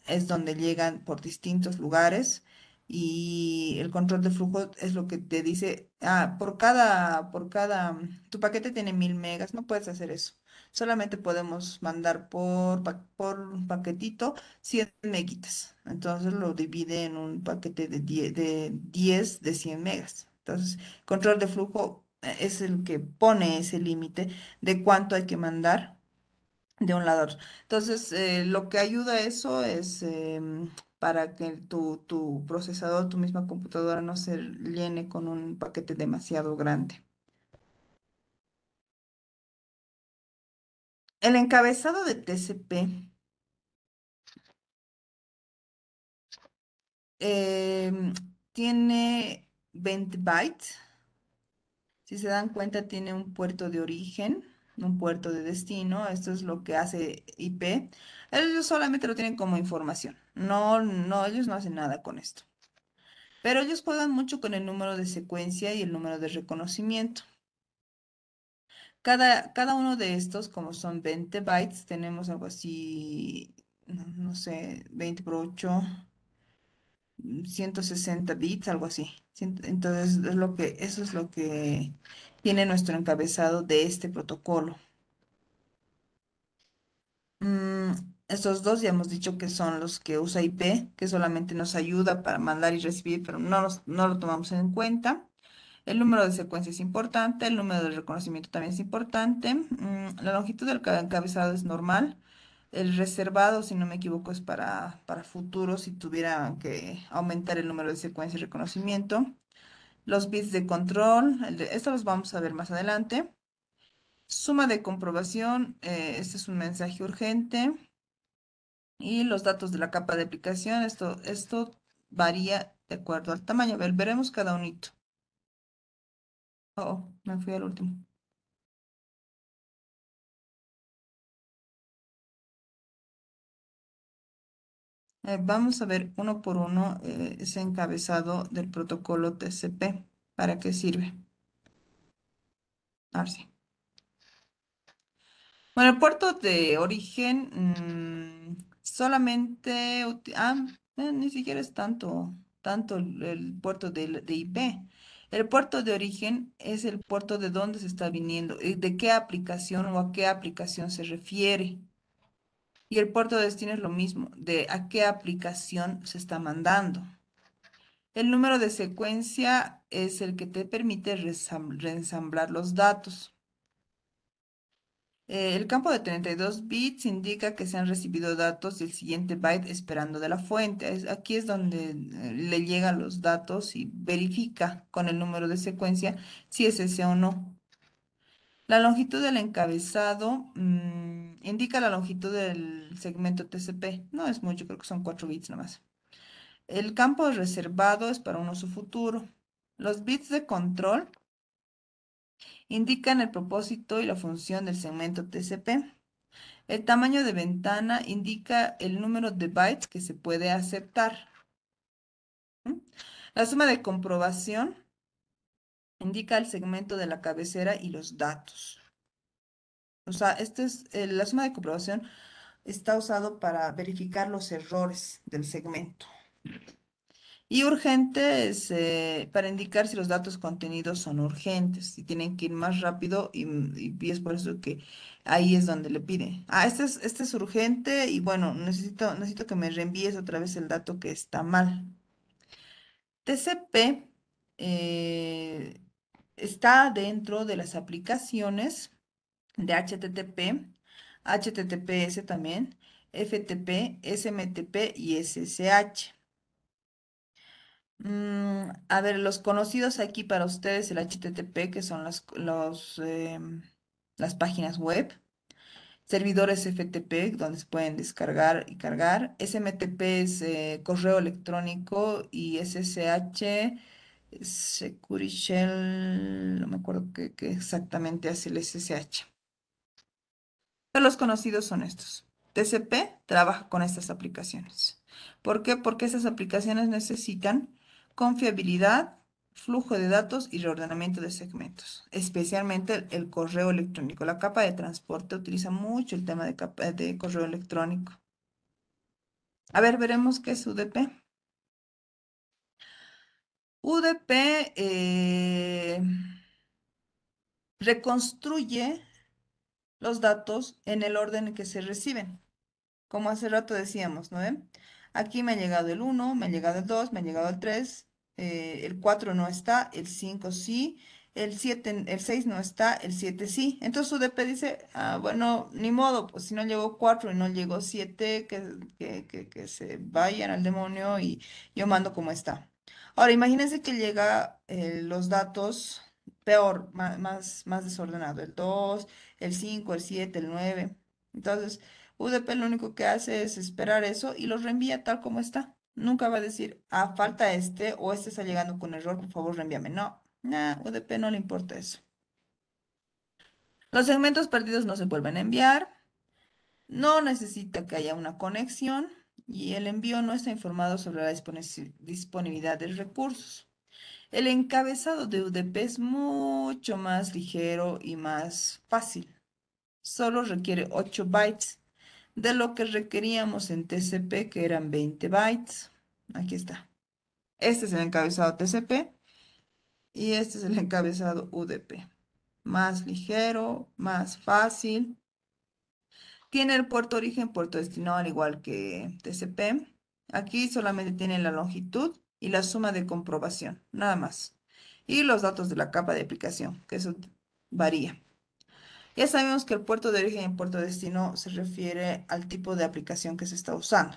es donde llegan por distintos lugares y el control de flujo es lo que te dice, ah, por cada, por cada, tu paquete tiene 1000 megas, no puedes hacer eso solamente podemos mandar por, por paquetito 100 megas. Entonces lo divide en un paquete de 10 de, 10 de 100 megas. Entonces, control de flujo eh, es el que pone ese límite de cuánto hay que mandar de un lado Entonces, eh, lo que ayuda a eso es em, para que tu, tu procesador, tu misma computadora no se llene con un paquete demasiado grande. el encabezado de TCP em, tiene 20 bytes. Si se dan cuenta, tiene un puerto de origen, un puerto de destino. Esto es lo que hace IP. Ellos solamente lo tienen como información. No, no, ellos no hacen nada con esto. Pero ellos juegan mucho con el número de secuencia y el número de reconocimiento. Cada, uno de estos, como son 20 bytes, tenemos algo así, no, sé, 20 por 8, 160 bits, algo así. Entonces, es lo que, eso es lo que tiene nuestro encabezado de este protocolo. Mm, estos dos ya hemos dicho que son los que usa IP, que solamente nos ayuda para mandar y recibir, pero no, no lo tomamos en cuenta. El número de secuencias es importante, el número de reconocimiento también es importante. Mm, la longitud del encabezado es normal. El reservado, si no me equivoco, es para, para futuro, si tuvieran que aumentar el número de secuencia y reconocimiento. Los bits de control, estos los vamos a ver más adelante. Suma de comprobación, eh, este es un mensaje urgente. Y los datos de la capa de aplicación, esto, esto varía de acuerdo al tamaño. ver, veremos cada unito oh, me fui al último. Eh, vamos a ver uno por uno eh, ese encabezado del protocolo TCP. ¿Para qué sirve? A ver si. Bueno, el puerto de origen mm, solamente... Ah, eh, ni siquiera es tanto, tanto el, puerto de, de IP el puerto de origen es el puerto de donde se está viniendo, de qué aplicación o a qué aplicación se refiere. Y el puerto de destino es lo mismo, de a qué aplicación se está mandando. El número de secuencia es el que te permite reensamblar los datos. Eh, el campo de 32 bits indica que se han recibido datos del siguiente byte esperando de la fuente. aquí es donde eh, le llegan los datos y verifica con el número de secuencia si es ese o no. La longitud del encabezado mm, indica la longitud del segmento TCP. No es mucho, creo que son 4 bits nomás. El campo reservado es para un uso futuro. Los bits de control Indican el propósito y la función del segmento TCP. El tamaño de ventana indica el número de bytes que se puede aceptar. La suma de comprobación indica el segmento de la cabecera y los datos. O sea, este es, eh, la suma de comprobación está usado para verificar los errores del segmento. Y urgente es eh, para indicar si los datos contenidos son urgentes, si tienen que ir más rápido y, es por eso que ahí es donde le pide. Ah, este es, este es urgente y bueno, necesito, necesito que me reenvíes otra vez el dato que está mal. TCP eh, está dentro de las aplicaciones de HTTP, HTTPS también, FTP, SMTP y SSH. Mm, a ver, los conocidos aquí para ustedes, el HTTP, que son las, em, las páginas web, servidores FTP, donde se pueden descargar y cargar, SMTP es eh, correo electrónico y SSH, Security Shell, no me acuerdo qué, exactamente hace el SSH. Pero los conocidos son estos. TCP trabaja con estas aplicaciones. ¿Por qué? Porque esas aplicaciones necesitan confiabilidad, flujo de datos y reordenamiento de segmentos, especialmente el, correo electrónico. La capa de transporte utiliza mucho el tema de, correo electrónico. A ver, veremos qué es UDP. UDP eh, reconstruye los datos en el orden en que se reciben. Como hace rato decíamos, ¿no? Aquí me ha llegado el 1, me ha llegado el 2, me ha llegado el 3, eh, el 4 no está, el 5 sí, el 7, el 6 no está, el 7 sí. Entonces UDP dice, ah, bueno, ni modo, pues si no llegó 4 y no llegó 7, que, se vayan al demonio y yo mando como está. Ahora, imagínense que llega eh, los datos peor, más, más, más desordenado, el 2, el 5, el 7, el 9. Entonces, UDP lo único que hace es esperar eso y los reenvía tal como está. Nunca va a decir, ah, falta este o este está llegando con error, por favor, reenvíame. No, UDP no le importa eso. Los segmentos perdidos no se vuelven a enviar. No necesita que haya una conexión y el envío no está informado sobre la disponibilidad de recursos. El encabezado de UDP es mucho más ligero y más fácil. Solo requiere 8 bytes de lo que requeríamos en TCP, que eran 20 bytes. Aquí está. Este es el encabezado TCP y este es el encabezado UDP. Más ligero, más fácil. Tiene el puerto origen, puerto destinado al igual que TCP. Aquí solamente tiene la longitud y la suma de comprobación, nada más. Y los datos de la capa de aplicación, que eso varía. Ya sabemos que el puerto de origen y puerto de destino se refiere al tipo de aplicación que se está usando.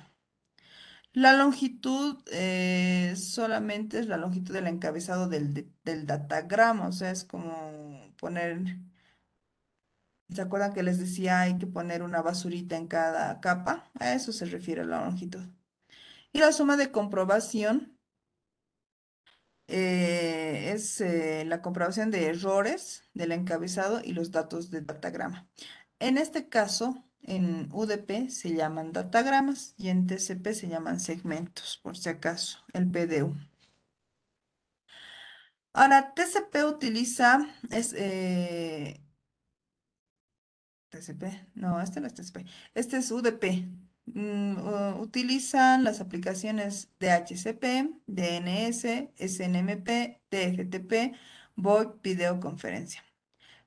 La longitud eh, solamente es la longitud del encabezado del, del datagrama, o sea, es como poner, ¿se acuerdan que les decía hay que poner una basurita en cada capa? A eso se refiere la longitud. Y la suma de comprobación eh, es eh, la comprobación de errores del encabezado y los datos de datagrama. En este caso, en UDP se llaman datagramas y en TCP se llaman segmentos, por si acaso, el PDU. Ahora, TCP utiliza, eh, TCP, no, este no es TCP, este es UDP, Mm, utilizan las aplicaciones DHCP, DNS, SNMP, TFTP, VoIP, videoconferencia.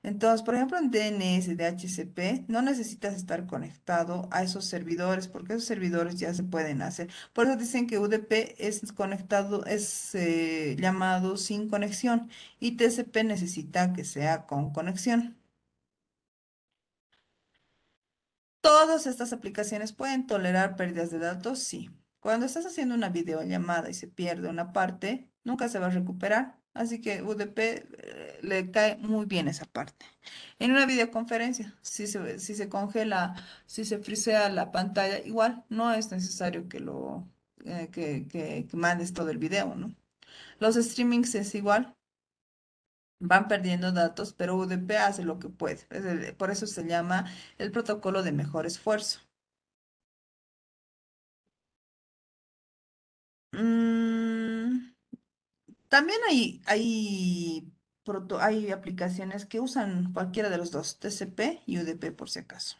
Entonces, por ejemplo, en DNS, DHCP, no necesitas estar conectado a esos servidores porque esos servidores ya se pueden hacer. Por eso dicen que UDP es conectado, es eh, llamado sin conexión y TCP necesita que sea con conexión. ¿Todas estas aplicaciones pueden tolerar pérdidas de datos? Sí. Cuando estás haciendo una videollamada y se pierde una parte, nunca se va a recuperar. Así que UDP eh, le cae muy bien esa parte. En una videoconferencia, si se, congela, si se frisea la pantalla, igual no es necesario que lo eh, que mandes todo el video, ¿no? Los streamings es igual, van perdiendo datos, pero UDP hace lo que puede. Por eso se llama el protocolo de mejor esfuerzo. Mm, también hay, hay, hay aplicaciones que usan cualquiera de los dos, TCP y UDP por si acaso.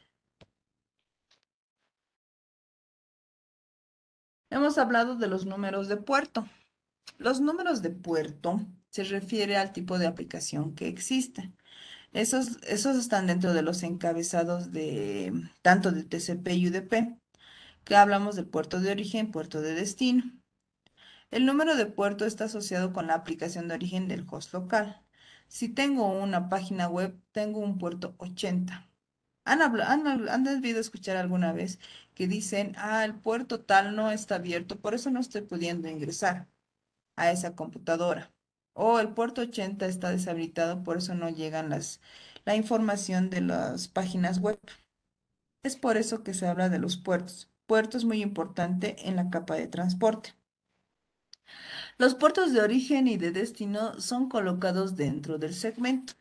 Hemos hablado de los números de puerto. Los números de puerto se refiere al tipo de aplicación que existe. Esos, esos están dentro de los encabezados de tanto de TCP y UDP, que hablamos del puerto de origen, puerto de destino. El número de puerto está asociado con la aplicación de origen del host local. Si tengo una página web, tengo un puerto 80. ¿Han, han, han debido escuchar alguna vez que dicen, ah, el puerto tal no está abierto, por eso no estoy pudiendo ingresar a esa computadora o oh, el puerto 80 está deshabilitado, por eso no llegan las, la información de las páginas web. Es por eso que se habla de los puertos. Puerto es muy importante en la capa de transporte. Los puertos de origen y de destino son colocados dentro del segmento.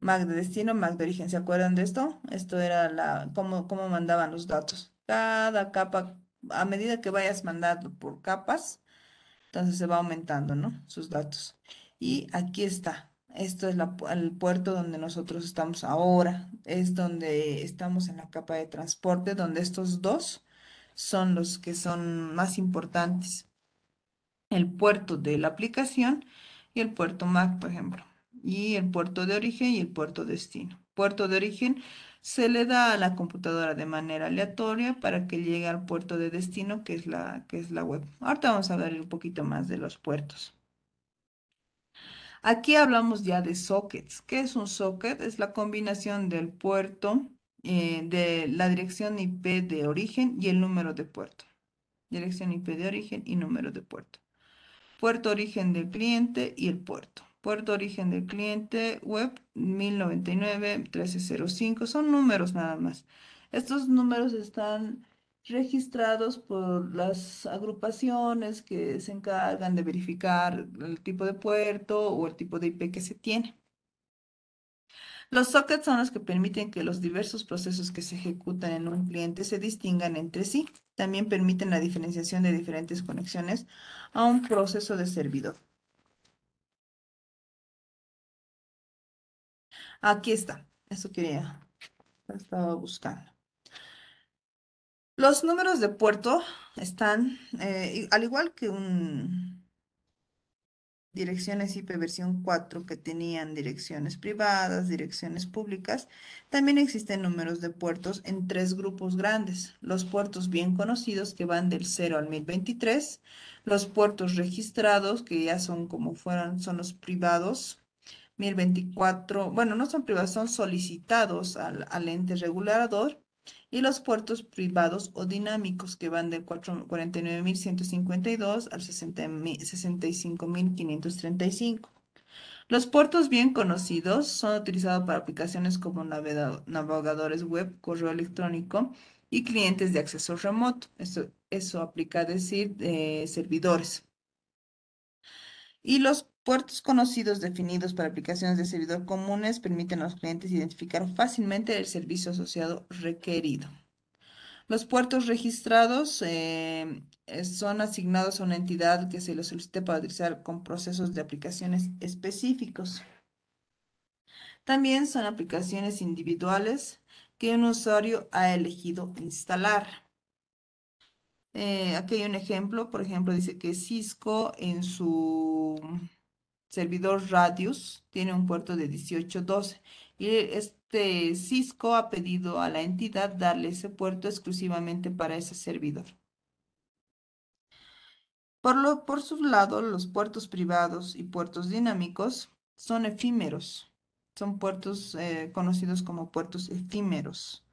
Mac de destino, Mac de origen. ¿Se acuerdan de esto? Esto era la, cómo, cómo mandaban los datos. Cada capa, a medida que vayas mandando por capas, entonces se va aumentando, ¿no? Sus datos. Y aquí está. Esto es el puerto donde nosotros estamos ahora. Es donde estamos en la capa de transporte, donde estos dos son los que son más importantes. El puerto de la aplicación y el puerto MAC, por ejemplo. Y el puerto de origen y el puerto destino. Puerto de origen se le da a la computadora de manera aleatoria para que llegue al puerto de destino que es la, que es la web. Ahorita vamos a ver un poquito más de los puertos. Aquí hablamos ya de sockets. ¿Qué es un socket? Es la combinación del puerto, eh, de la dirección IP de origen y el número de puerto. Dirección IP de origen y número de puerto. Puerto origen del cliente y el puerto. Puerto origen del cliente, web 1099-1305. Son números nada más. Estos números están registrados por las agrupaciones que se encargan de verificar el tipo de puerto o el tipo de IP que se tiene. Los sockets son los que permiten que los diversos procesos que se ejecutan en un cliente se distingan entre sí. También permiten la diferenciación de diferentes conexiones a un proceso de servidor. Aquí está. Eso quería. Estaba buscando. Los números de puerto están, eh, al igual que un direcciones IP versión 4 que tenían direcciones privadas, direcciones públicas, también existen números de puertos en tres grupos grandes. Los puertos bien conocidos que van del 0 al 1023, los puertos registrados que ya son como fueran, son los privados 1024, bueno, no son privados, son solicitados al, al ente regulador y los puertos privados o dinámicos que van del 49.152 al 65.535. Los puertos bien conocidos son utilizados para aplicaciones como navegadores web, correo electrónico y clientes de acceso remoto. Eso, eso aplica a decir eh, servidores. Y los Puertos conocidos definidos para aplicaciones de servidor comunes permiten a los clientes identificar fácilmente el servicio asociado requerido. Los puertos registrados eh, eh, son asignados a una entidad que se los solicite para utilizar con procesos de aplicaciones específicos. También son aplicaciones individuales que un usuario ha elegido instalar. Eh, aquí hay un ejemplo, por ejemplo, dice que Cisco en su servidor Radius tiene un puerto de 1812 y este Cisco ha pedido a la entidad darle ese puerto exclusivamente para ese servidor. Por, su lado, los puertos privados y puertos dinámicos son efímeros, son puertos eh, conocidos como puertos efímeros.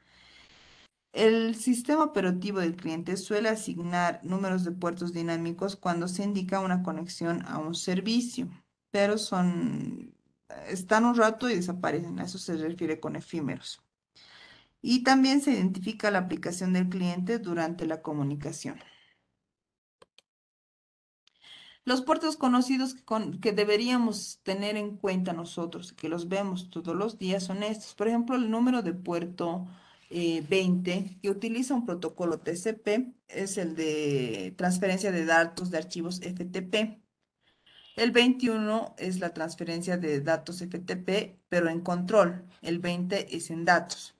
El sistema operativo del cliente suele asignar números de puertos dinámicos cuando se indica una conexión a un servicio pero son, están un rato y desaparecen. A eso se refiere con efímeros. Y también se identifica la aplicación del cliente durante la comunicación. Los puertos conocidos que, deberíamos tener en cuenta nosotros, que los vemos todos los días, son estos. Por ejemplo, el número de puerto 20, eh, que utiliza un protocolo TCP, es el de transferencia de datos de archivos FTP. El 21 es la transferencia de datos FTP, pero en control. El 20 es en datos.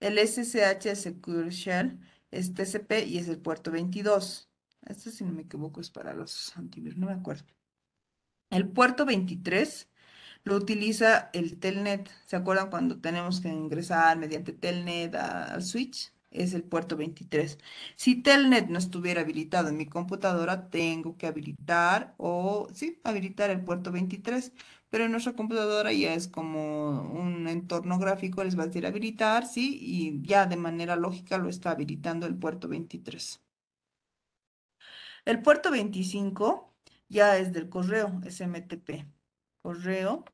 El SSH Secure Shell es TCP y es el puerto 22. Esto, si no me equivoco, es para los antivirus, no me acuerdo. El puerto 23 lo utiliza el telnet. ¿Se acuerdan cuando tenemos que ingresar mediante telnet al switch? es el puerto 23. Si Telnet no estuviera habilitado en mi computadora, tengo que habilitar o, sí, habilitar el puerto 23, pero en nuestra computadora ya es como un entorno gráfico, les va a decir habilitar, sí, y ya de manera lógica lo está habilitando el puerto 23. El puerto 25 ya es del correo SMTP, correo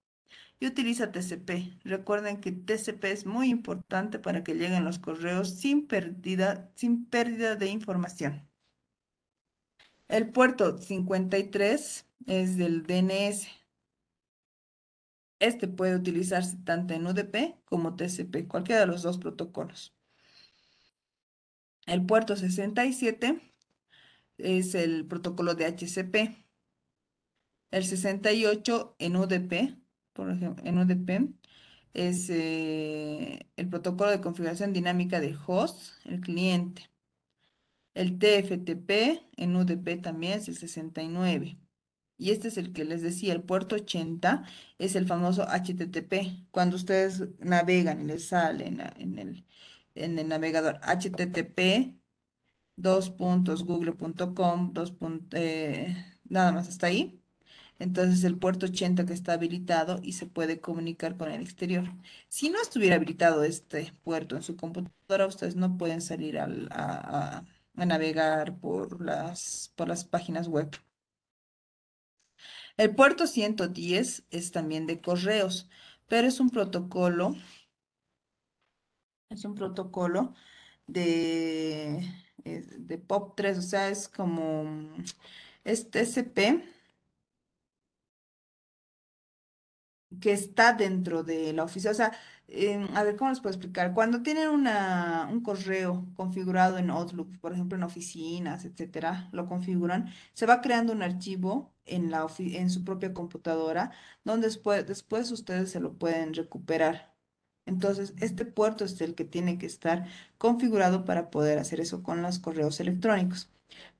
y utiliza TCP. Recuerden que TCP es muy importante para que lleguen los correos sin pérdida, sin pérdida de información. El puerto 53 es del DNS. Este puede utilizarse tanto en UDP como TCP, cualquiera de los dos protocolos. El puerto 67 es el protocolo de HCP. El 68 en UDP por ejemplo, en UDP, e es eh, el protocolo de configuración dinámica de host, el cliente. El TFTP en UDP también es el 69. Y este es el que les decía, el puerto 80 es el famoso HTTP. Cuando ustedes navegan y les sale en, el, navegador HTTP, dos puntos, google.com, dos puntos, eh, nada más hasta ahí entonces el puerto 80 que está habilitado y se puede comunicar con el exterior. Si no estuviera habilitado este puerto en su computadora, ustedes no pueden salir a, navegar por las, por las páginas web. El puerto 110 es también de correos, pero es un protocolo, es un protocolo de, POP3, o sea, es como este que está dentro de la oficina. O sea, em, a ver, ¿cómo les puedo explicar? Cuando tienen un correo configurado en Outlook, por ejemplo, en oficinas, etcétera, lo configuran, se va creando un archivo en, en su propia computadora, donde después ustedes se lo pueden recuperar. Entonces, este puerto es el que tiene que estar configurado para poder hacer eso con los correos electrónicos.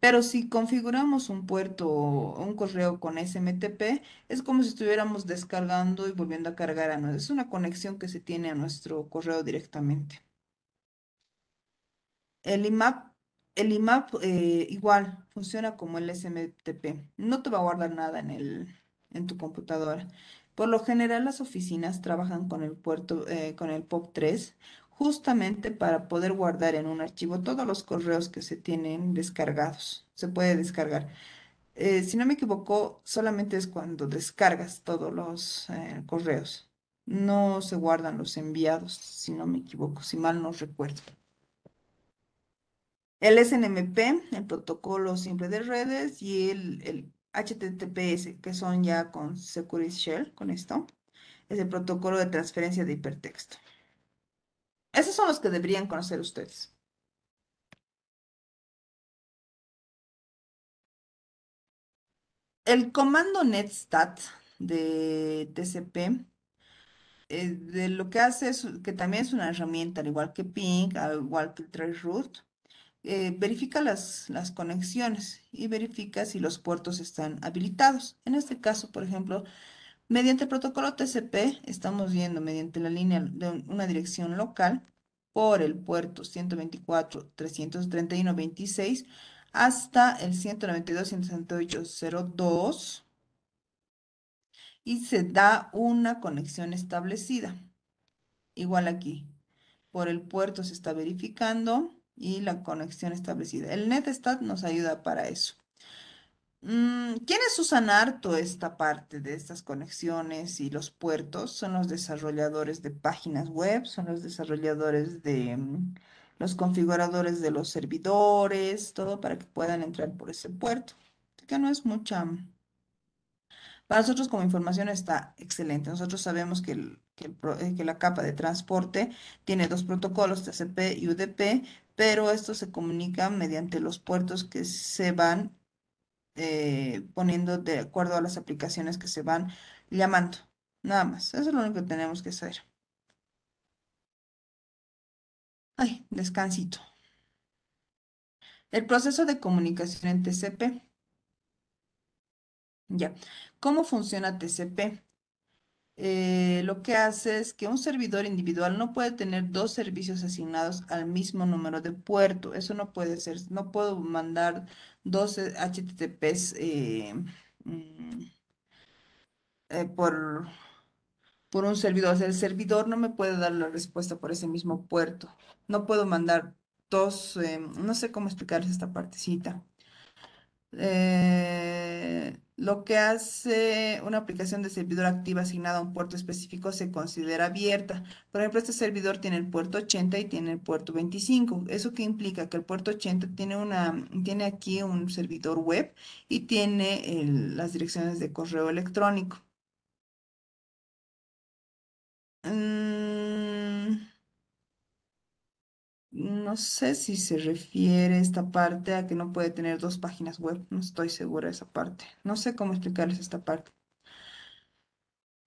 Pero si configuramos un puerto o un correo con SMTP, es como si estuviéramos descargando y volviendo a cargar a nosotros. Es una conexión que se tiene a nuestro correo directamente. El IMAP, el IMAP eh, igual funciona como el SMTP. No te va a guardar nada en, el, en tu computadora. Por lo general, las oficinas trabajan con el puerto, eh, con el POP3 justamente para poder guardar en un archivo todos los correos que se tienen descargados. Se puede descargar. Eh, si no me equivoco, solamente es cuando descargas todos los eh, correos. No se guardan los enviados, si no me equivoco, si mal no recuerdo. El SNMP, el protocolo simple de redes, y el, el HTTPS, que son ya con Security Shell, con esto, es el protocolo de transferencia de hipertexto. Esos son los que deberían conocer ustedes. El comando netstat de TCP eh, de lo que hace es que también es una herramienta, al igual que ping, al igual que el eh, verifica las, las, conexiones y verifica si los puertos están habilitados. En este caso, por ejemplo, Mediante el protocolo TCP estamos viendo mediante la línea de una dirección local por el puerto 124.331.26 hasta el 192.168.02 y se da una conexión establecida. Igual aquí, por el puerto se está verificando y la conexión establecida. El NetStat nos ayuda para eso. Mm, ¿Quiénes usan harto esta parte de estas conexiones y los puertos? Son los desarrolladores de páginas web, son los desarrolladores de mm, los configuradores de los servidores, todo para que puedan entrar por ese puerto. que no es mucha... Mm. Para nosotros como información está excelente. Nosotros sabemos que, eh, la capa de transporte tiene dos protocolos, TCP y UDP, pero esto se comunica mediante los puertos que se van eh, poniendo de acuerdo a las aplicaciones que se van llamando. Nada más. Eso es lo único que tenemos que saber Ay, descansito. El proceso de comunicación en TCP. Ya. ¿Cómo funciona TCP? Eh, lo que hace es que un servidor individual no puede tener dos servicios asignados al mismo número de puerto. Eso no puede ser. No puedo mandar dos HTTPs eh, eh, mm, por, por un servidor. el servidor no me puede dar la respuesta por ese mismo puerto. No puedo mandar dos, no sé cómo explicarles esta partecita. Eh, lo que hace una aplicación de servidor activa asignada a un puerto específico se considera abierta. Por ejemplo, este servidor tiene el puerto 80 y tiene el puerto 25. ¿Eso qué implica? Que el puerto 80 tiene, una, tiene aquí un servidor web y tiene las direcciones de correo electrónico. Mm, no sé si se refiere esta parte a que no puede tener dos páginas web. No estoy segura de esa parte. No sé cómo explicarles esta parte.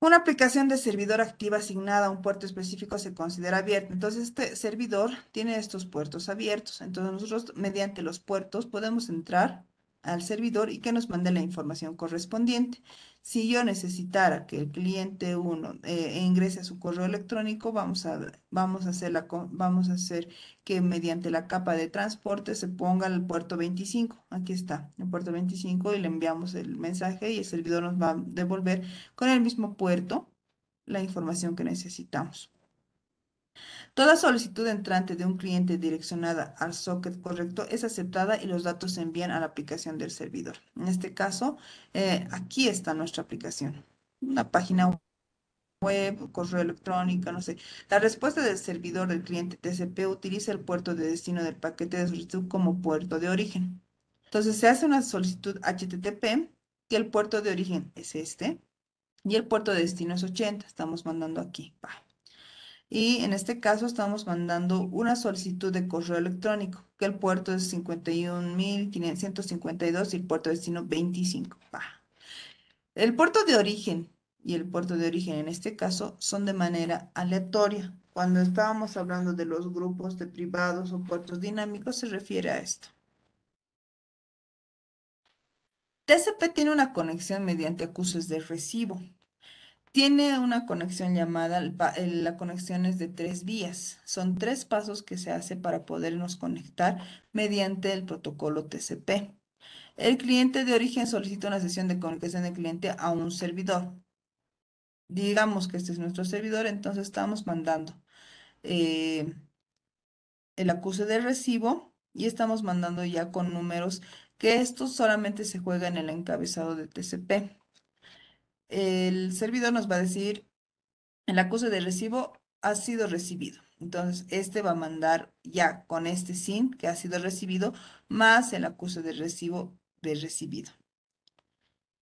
Una aplicación de servidor activa asignada a un puerto específico se considera abierta. Entonces, este servidor tiene estos puertos abiertos. Entonces, nosotros mediante los puertos podemos entrar al servidor y que nos mande la información correspondiente. Si yo necesitara que el cliente 1 eh, ingrese a su correo electrónico, vamos a, vamos, a hacer la, vamos a hacer que mediante la capa de transporte se ponga el puerto 25. Aquí está, el puerto 25 y le enviamos el mensaje y el servidor nos va a devolver con el mismo puerto la información que necesitamos. Toda solicitud entrante de un cliente direccionada al socket correcto es aceptada y los datos se envían a la aplicación del servidor. En este caso, eh, aquí está nuestra aplicación, una página web, correo electrónico, no sé. La respuesta del servidor del cliente TCP utiliza el puerto de destino del paquete de solicitud como puerto de origen. Entonces se hace una solicitud HTTP que el puerto de origen es este y el puerto de destino es 80. Estamos mandando aquí y en este caso estamos mandando una solicitud de correo electrónico, que el puerto es 51552 y el puerto de destino 25. El puerto de origen y el puerto de origen en este caso son de manera aleatoria. Cuando estábamos hablando de los grupos de privados o puertos dinámicos se refiere a esto. TCP tiene una conexión mediante acuses de recibo. Tiene una conexión llamada, la conexión es de tres vías. Son tres pasos que se hace para podernos conectar mediante el protocolo TCP. El cliente de origen solicita una sesión de conexión del cliente a un servidor. Digamos que este es nuestro servidor, entonces estamos mandando eh, el acuse de recibo y estamos mandando ya con números que estos solamente se juegan en el encabezado de TCP el servidor nos va a decir el acuse de recibo ha sido recibido. Entonces, este va a mandar ya con este sin que ha sido recibido más el acuse de recibo de recibido.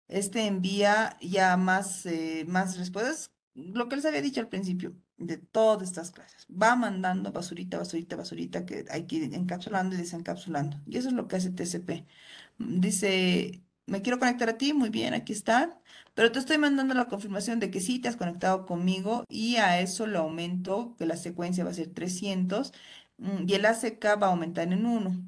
Este envía ya más, eh, más respuestas, lo que les había dicho al principio de todas estas clases. Va mandando basurita, basurita, basurita, que hay que ir encapsulando y desencapsulando. Y eso es lo que hace TCP. Dice, me quiero conectar a ti, muy bien, aquí está. Pero te estoy mandando la confirmación de que sí te has conectado conmigo y a eso le aumento, que la secuencia va a ser 300 mm, y el ACK va a aumentar en 1.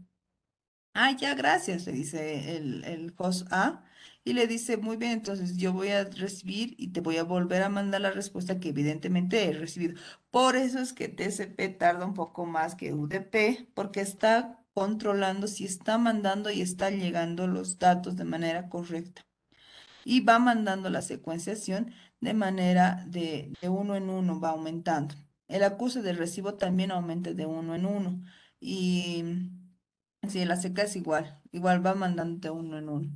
Ah, ya, gracias, le dice el, el host A. Y le dice, muy bien, entonces yo voy a recibir y te voy a volver a mandar la respuesta que evidentemente he recibido. Por eso es que TCP tarda un poco más que UDP, porque está controlando si está mandando y está llegando los datos de manera correcta. Y va mandando la secuenciación de manera de, uno en uno, va aumentando. El acuse de recibo también aumenta de uno en uno. Y si la seca es igual, igual va mandando de uno en uno.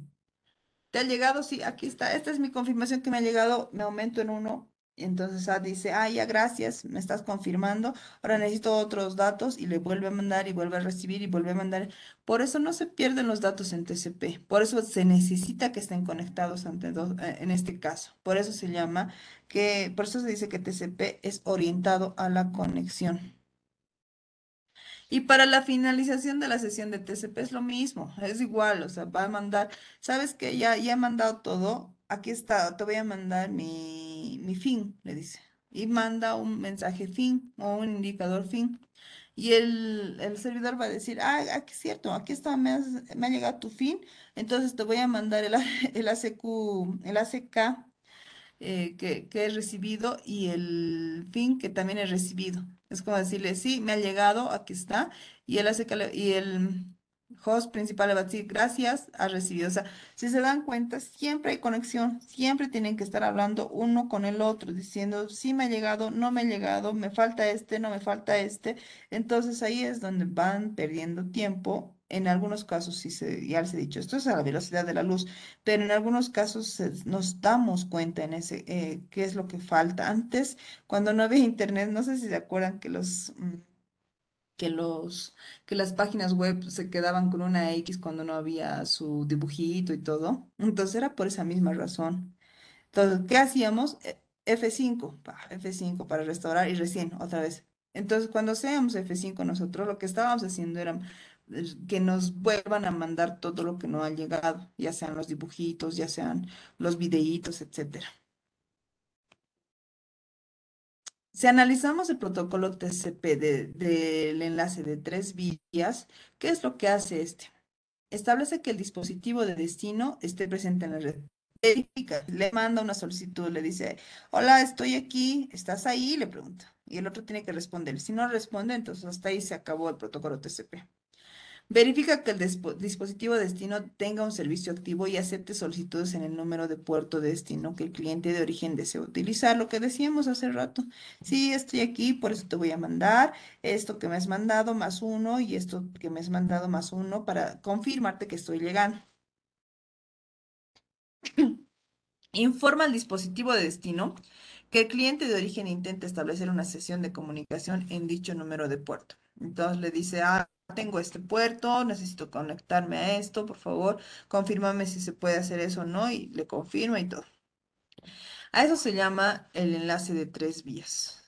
¿Te ha llegado? Sí, aquí está. Esta es mi confirmación que me ha llegado. Me aumento en uno entonces dice, ah, ya, gracias, me estás confirmando, ahora necesito otros datos y le vuelve a mandar y vuelve a recibir y vuelve a mandar. Por eso no se pierden los datos en TCP, por eso se necesita que estén conectados ante dos, eh, en este caso. Por eso se llama, que por eso se dice que TCP es orientado a la conexión. Y para la finalización de la sesión de TCP es lo mismo, es igual, o sea, va a mandar, sabes que ya, ya he mandado todo, aquí está, te voy a mandar mi, fin, le dice. Y manda un mensaje fin o un indicador fin. Y el, servidor va a decir, ah, aquí es cierto, aquí está, me, ha llegado tu fin, entonces te voy a mandar el, el ACQ, el ACK eh, que, que he recibido y el fin que también he recibido. Es como decirle, sí, me ha llegado, aquí está, y el ACK y el host principal de a gracias, ha recibido. O sea, si se dan cuenta, siempre hay conexión, siempre tienen que estar hablando uno con el otro, diciendo sí me ha llegado, no me ha llegado, me falta este, no me falta este. Entonces ahí es donde van perdiendo tiempo. En algunos casos, sí se, ya les he dicho, esto es a la velocidad de la luz, pero en algunos casos nos damos cuenta en ese eh, qué es lo que falta. Antes, cuando no había internet, no sé si se acuerdan que los mm, que, los, que las páginas web se quedaban con una X cuando no había su dibujito y todo. Entonces era por esa misma razón. Entonces, ¿qué hacíamos? F5, e, F5 para restaurar y recién otra vez. Entonces, cuando hacíamos F5 nosotros, lo que estábamos haciendo era pues, que nos vuelvan a mandar todo lo que no ha llegado, ya sean los dibujitos, ya sean los videitos, etcétera. Si analizamos el protocolo TCP del enlace de tres vías, ¿qué es lo que hace este? Establece que el dispositivo de destino esté presente en la red. Le manda una solicitud, le dice, hola, estoy aquí, ¿estás ahí? Le pregunta. Y el otro tiene que responder. Si no responde, entonces hasta ahí se acabó el protocolo TCP. Verifica que el dispositivo de destino tenga un servicio activo y acepte solicitudes en el número de puerto de destino que el cliente de origen desea utilizar. Lo que decíamos hace rato. Sí, estoy aquí, por eso te voy a mandar esto que me has mandado más uno y esto que me has mandado más uno para confirmarte que estoy llegando. Informa al dispositivo de destino que el cliente de origen intenta establecer una sesión de comunicación en dicho número de puerto. Entonces le dice, a... Ah, tengo este puerto, necesito conectarme a esto, por favor, confírmame si se puede hacer eso o no, y le confirmo y todo. A eso se llama el enlace de tres vías.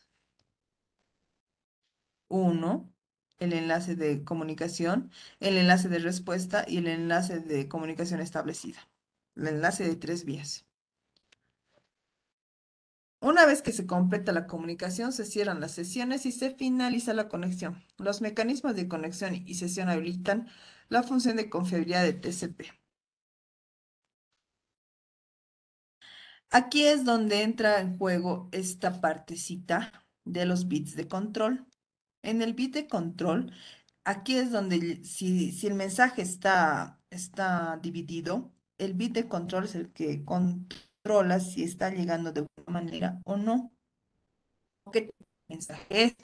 Uno, el enlace de comunicación, el enlace de respuesta y el enlace de comunicación establecida. El enlace de tres vías. Una vez que se completa la comunicación, se cierran las sesiones y se finaliza la conexión. Los mecanismos de conexión y sesión habilitan la función de confiabilidad de TCP. Aquí es donde entra en juego esta partecita de los bits de control. En el bit de control, aquí es donde si, el mensaje está, está dividido, el bit de control es el que si está llegando de alguna manera o no. ¿Qué mensajes?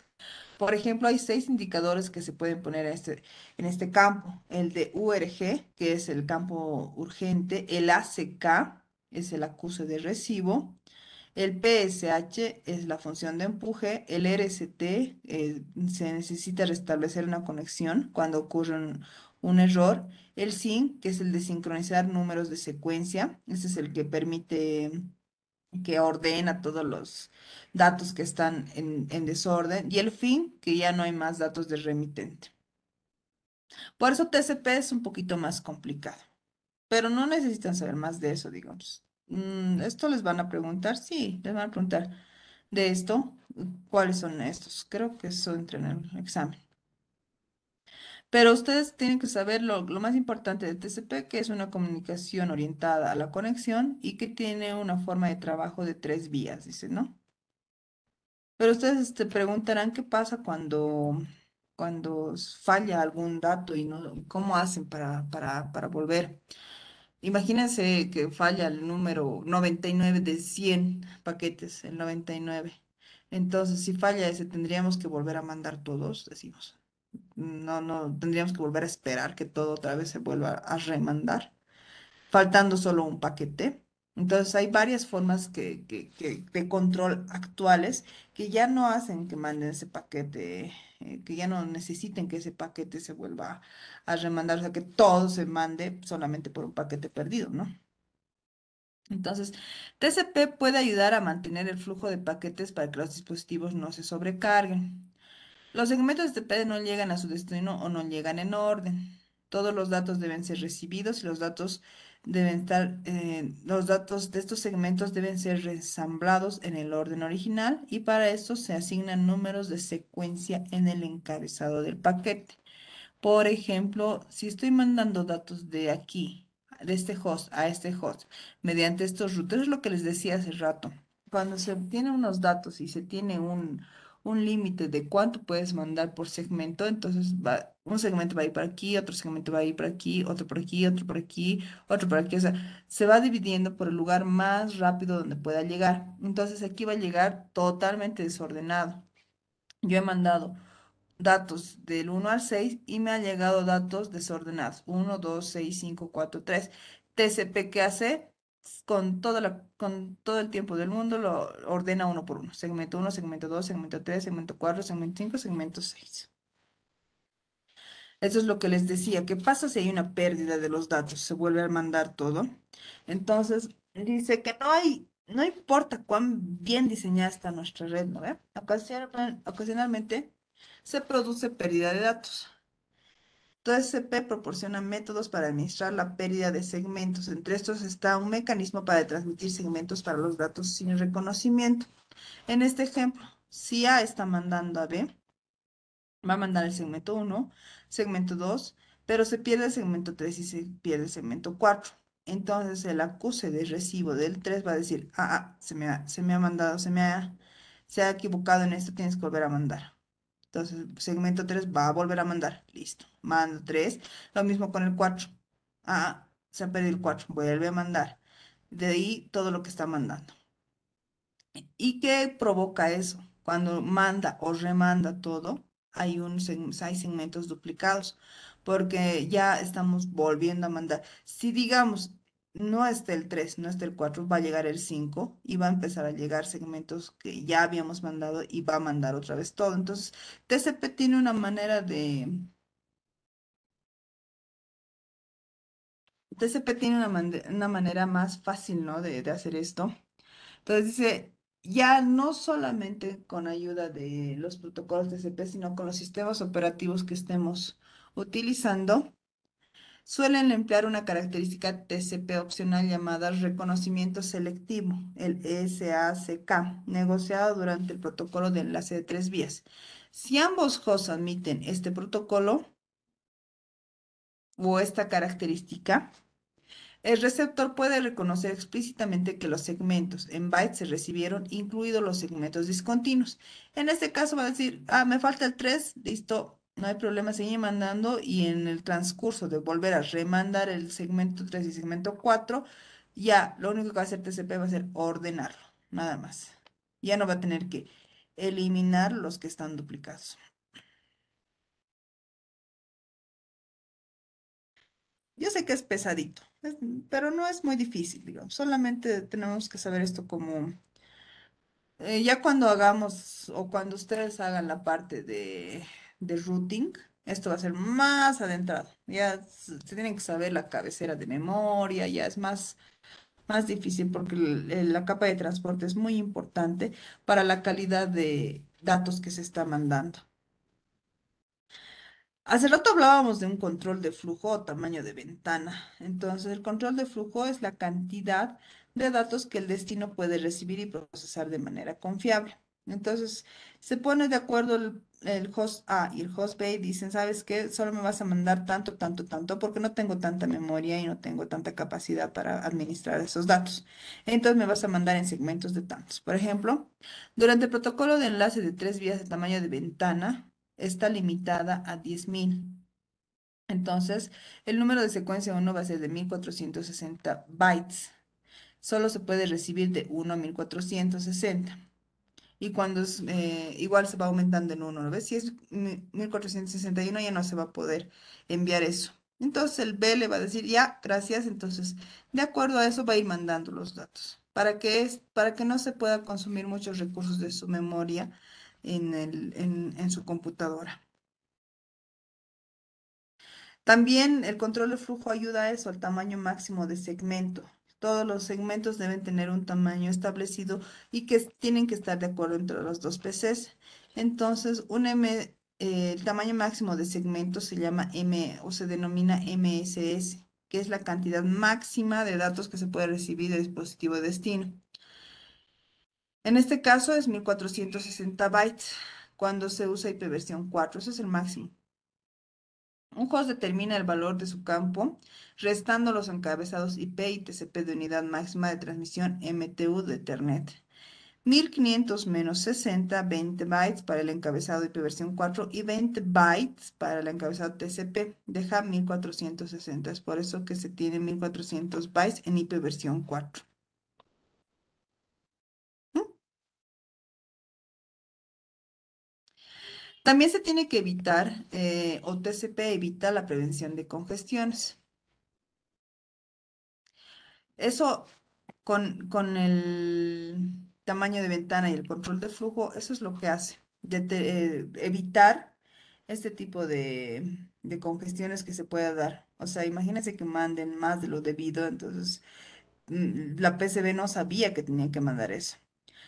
Por ejemplo, hay seis indicadores que se pueden poner en este, en este campo. El de URG, que es el campo urgente, el ACK, es el acuse de recibo, el PSH es la función de empuje, el RST eh, se necesita restablecer una conexión cuando ocurre un, un error. El SIN, que es el de sincronizar números de secuencia, ese es el que permite que ordena todos los datos que están en, en desorden. Y el fin, que ya no hay más datos de remitente. Por eso TCP es un poquito más complicado. Pero no necesitan saber más de eso, digamos. Mm, ¿Esto les van a preguntar? Sí, les van a preguntar de esto. ¿Cuáles son estos? Creo que eso entra en el examen. Pero ustedes tienen que saber lo, más importante de TCP, que es una comunicación orientada a la conexión y que tiene una forma de trabajo de tres vías, dice, ¿no? Pero ustedes te este, preguntarán qué pasa cuando, cuando falla algún dato y no, cómo hacen para, para, para volver. Imagínense que falla el número 99 de 100 paquetes, el 99. Entonces, si falla ese, tendríamos que volver a mandar todos, decimos no, no tendríamos que volver a esperar que todo otra vez se vuelva a remandar, faltando solo un paquete. Entonces hay varias formas que, de control actuales que ya no hacen que manden ese paquete, eh, que ya no necesiten que ese paquete se vuelva a remandar, o sea, que todo se mande solamente por un paquete perdido, ¿no? Entonces, TCP puede ayudar a mantener el flujo de paquetes para que los dispositivos no se sobrecarguen. Los segmentos de PD no llegan a su destino o no llegan en orden. Todos los datos deben ser recibidos y los datos deben estar, eh, los datos de estos segmentos deben ser resamblados en el orden original y para esto se asignan números de secuencia en el encabezado del paquete. Por ejemplo, si estoy mandando datos de aquí, de este host a este host, mediante estos routers, lo que les decía hace rato. Cuando se obtienen unos datos y se tiene un, un límite de cuánto puedes mandar por segmento, entonces va, un segmento va a ir para aquí, otro segmento va a ir para aquí, otro por aquí, otro por aquí, otro por aquí, o sea, se va dividiendo por el lugar más rápido donde pueda llegar. Entonces aquí va a llegar totalmente desordenado. Yo he mandado datos del 1 al 6 y me han llegado datos desordenados, 1, 2, 6, 5, 4, 3. TCP, ¿qué hace? con, todo con todo el tiempo del mundo, lo ordena uno por uno. Segmento 1, segmento 2, segmento 3, segmento 4, segmento 5, segmento 6. Eso es lo que les decía. ¿Qué pasa si hay una pérdida de los datos? Se vuelve a mandar todo. Entonces, dice que no hay, no importa cuán bien diseñada está nuestra red, Ocasionalmente se produce pérdida de datos. CP proporciona métodos para administrar la pérdida de segmentos. Entre estos está un mecanismo para transmitir segmentos para los datos sin reconocimiento. En este ejemplo, si A está mandando a B, va a mandar el segmento 1, segmento 2, pero se pierde el segmento 3 y se pierde el segmento 4. Entonces el acuse de recibo del 3 va a decir, ah, ah, se, me ha, se me ha mandado, se me ha, se ha equivocado en esto, tienes que volver a mandar. Entonces, segmento 3 va a volver a mandar. Listo. Mando 3. Lo mismo con el 4. Ah, se ha perdido el 4. Vuelve a mandar. De ahí todo lo que está mandando. ¿Y qué provoca eso? Cuando manda o remanda todo, hay, un, hay segmentos duplicados porque ya estamos volviendo a mandar. Si digamos, no es el 3, no esté el 4, va a llegar el 5 y va a empezar a llegar segmentos que ya habíamos mandado y va a mandar otra vez todo. Entonces, TCP tiene una manera de... TCP tiene una, una manera más fácil, ¿no? De, de hacer esto. Entonces dice, ya no solamente con ayuda de los protocolos TCP, sino con los sistemas operativos que estemos utilizando suelen emplear una característica TCP opcional llamada reconocimiento selectivo, el e SACK, negociado durante el protocolo de enlace de tres vías. Si ambos hosts admiten este protocolo o esta característica, el receptor puede reconocer explícitamente que los segmentos en bytes se recibieron, incluidos los segmentos discontinuos. En este caso va a decir, ah, me falta el 3, listo, no hay problema, sigue mandando y en el transcurso de volver a remandar el segmento 3 y segmento 4, ya lo único que va a hacer TCP va a ser ordenarlo, nada más. Ya no va a tener que eliminar los que están duplicados. Yo sé que es pesadito, pero no es muy difícil, digamos. Solamente tenemos que saber esto como... Eh, ya cuando hagamos o cuando ustedes hagan la parte de de routing. Esto va a ser más adentrado. Ya se tienen que saber la cabecera de memoria, ya es más, más difícil porque la capa de transporte es muy importante para la calidad de datos que se está mandando. Hace rato hablábamos de un control de flujo o tamaño de ventana. Entonces, el control de flujo es la cantidad de datos que el destino puede recibir y procesar de manera confiable. Entonces, se pone de acuerdo el, el host A y el host B dicen, ¿sabes qué? Solo me vas a mandar tanto, tanto, tanto, porque no tengo tanta memoria y no tengo tanta capacidad para administrar esos datos. Entonces me vas a mandar en segmentos de tantos. Por ejemplo, durante el protocolo de enlace de tres vías de tamaño de ventana está limitada a 10.000. Entonces, el número de secuencia 1 va a ser de 1460 bytes. Solo se puede recibir de 1 a 1460 y cuando es, eh, igual se va aumentando en uno, ¿lo ves? Si es 1461 ya no se va a poder enviar eso. Entonces el B le va a decir, ya, gracias, entonces de acuerdo a eso va a ir mandando los datos para que, es, para que no se pueda consumir muchos recursos de su memoria en, el, en su computadora. También el control de flujo ayuda a eso, al tamaño máximo de segmento. Todos los segmentos deben tener un tamaño establecido y que tienen que estar de acuerdo entre los dos PCs. Entonces, un eh, el tamaño máximo de segmentos se llama M o se denomina MSS, que es la cantidad máxima de datos que se puede recibir del dispositivo de destino. En este caso es 1460 bytes cuando se usa IPv4, ese es el máximo. Un host determina el valor de su campo restando los encabezados IP y TCP de unidad máxima de transmisión MTU de Ethernet. 1500 menos 60, 20 bytes para el encabezado IP versión 4 y 20 bytes para el encabezado TCP. Deja 1460, es por eso que se tiene 1400 bytes en IP versión 4. También se tiene que evitar, eh, o TCP evita la prevención de congestiones. Eso con, el tamaño de ventana y el control de flujo, eso es lo que hace, de eh, evitar este tipo de, de congestiones que se pueda dar. O sea, imagínense que manden más de lo debido, entonces mm, la PCB no sabía que tenía que mandar eso.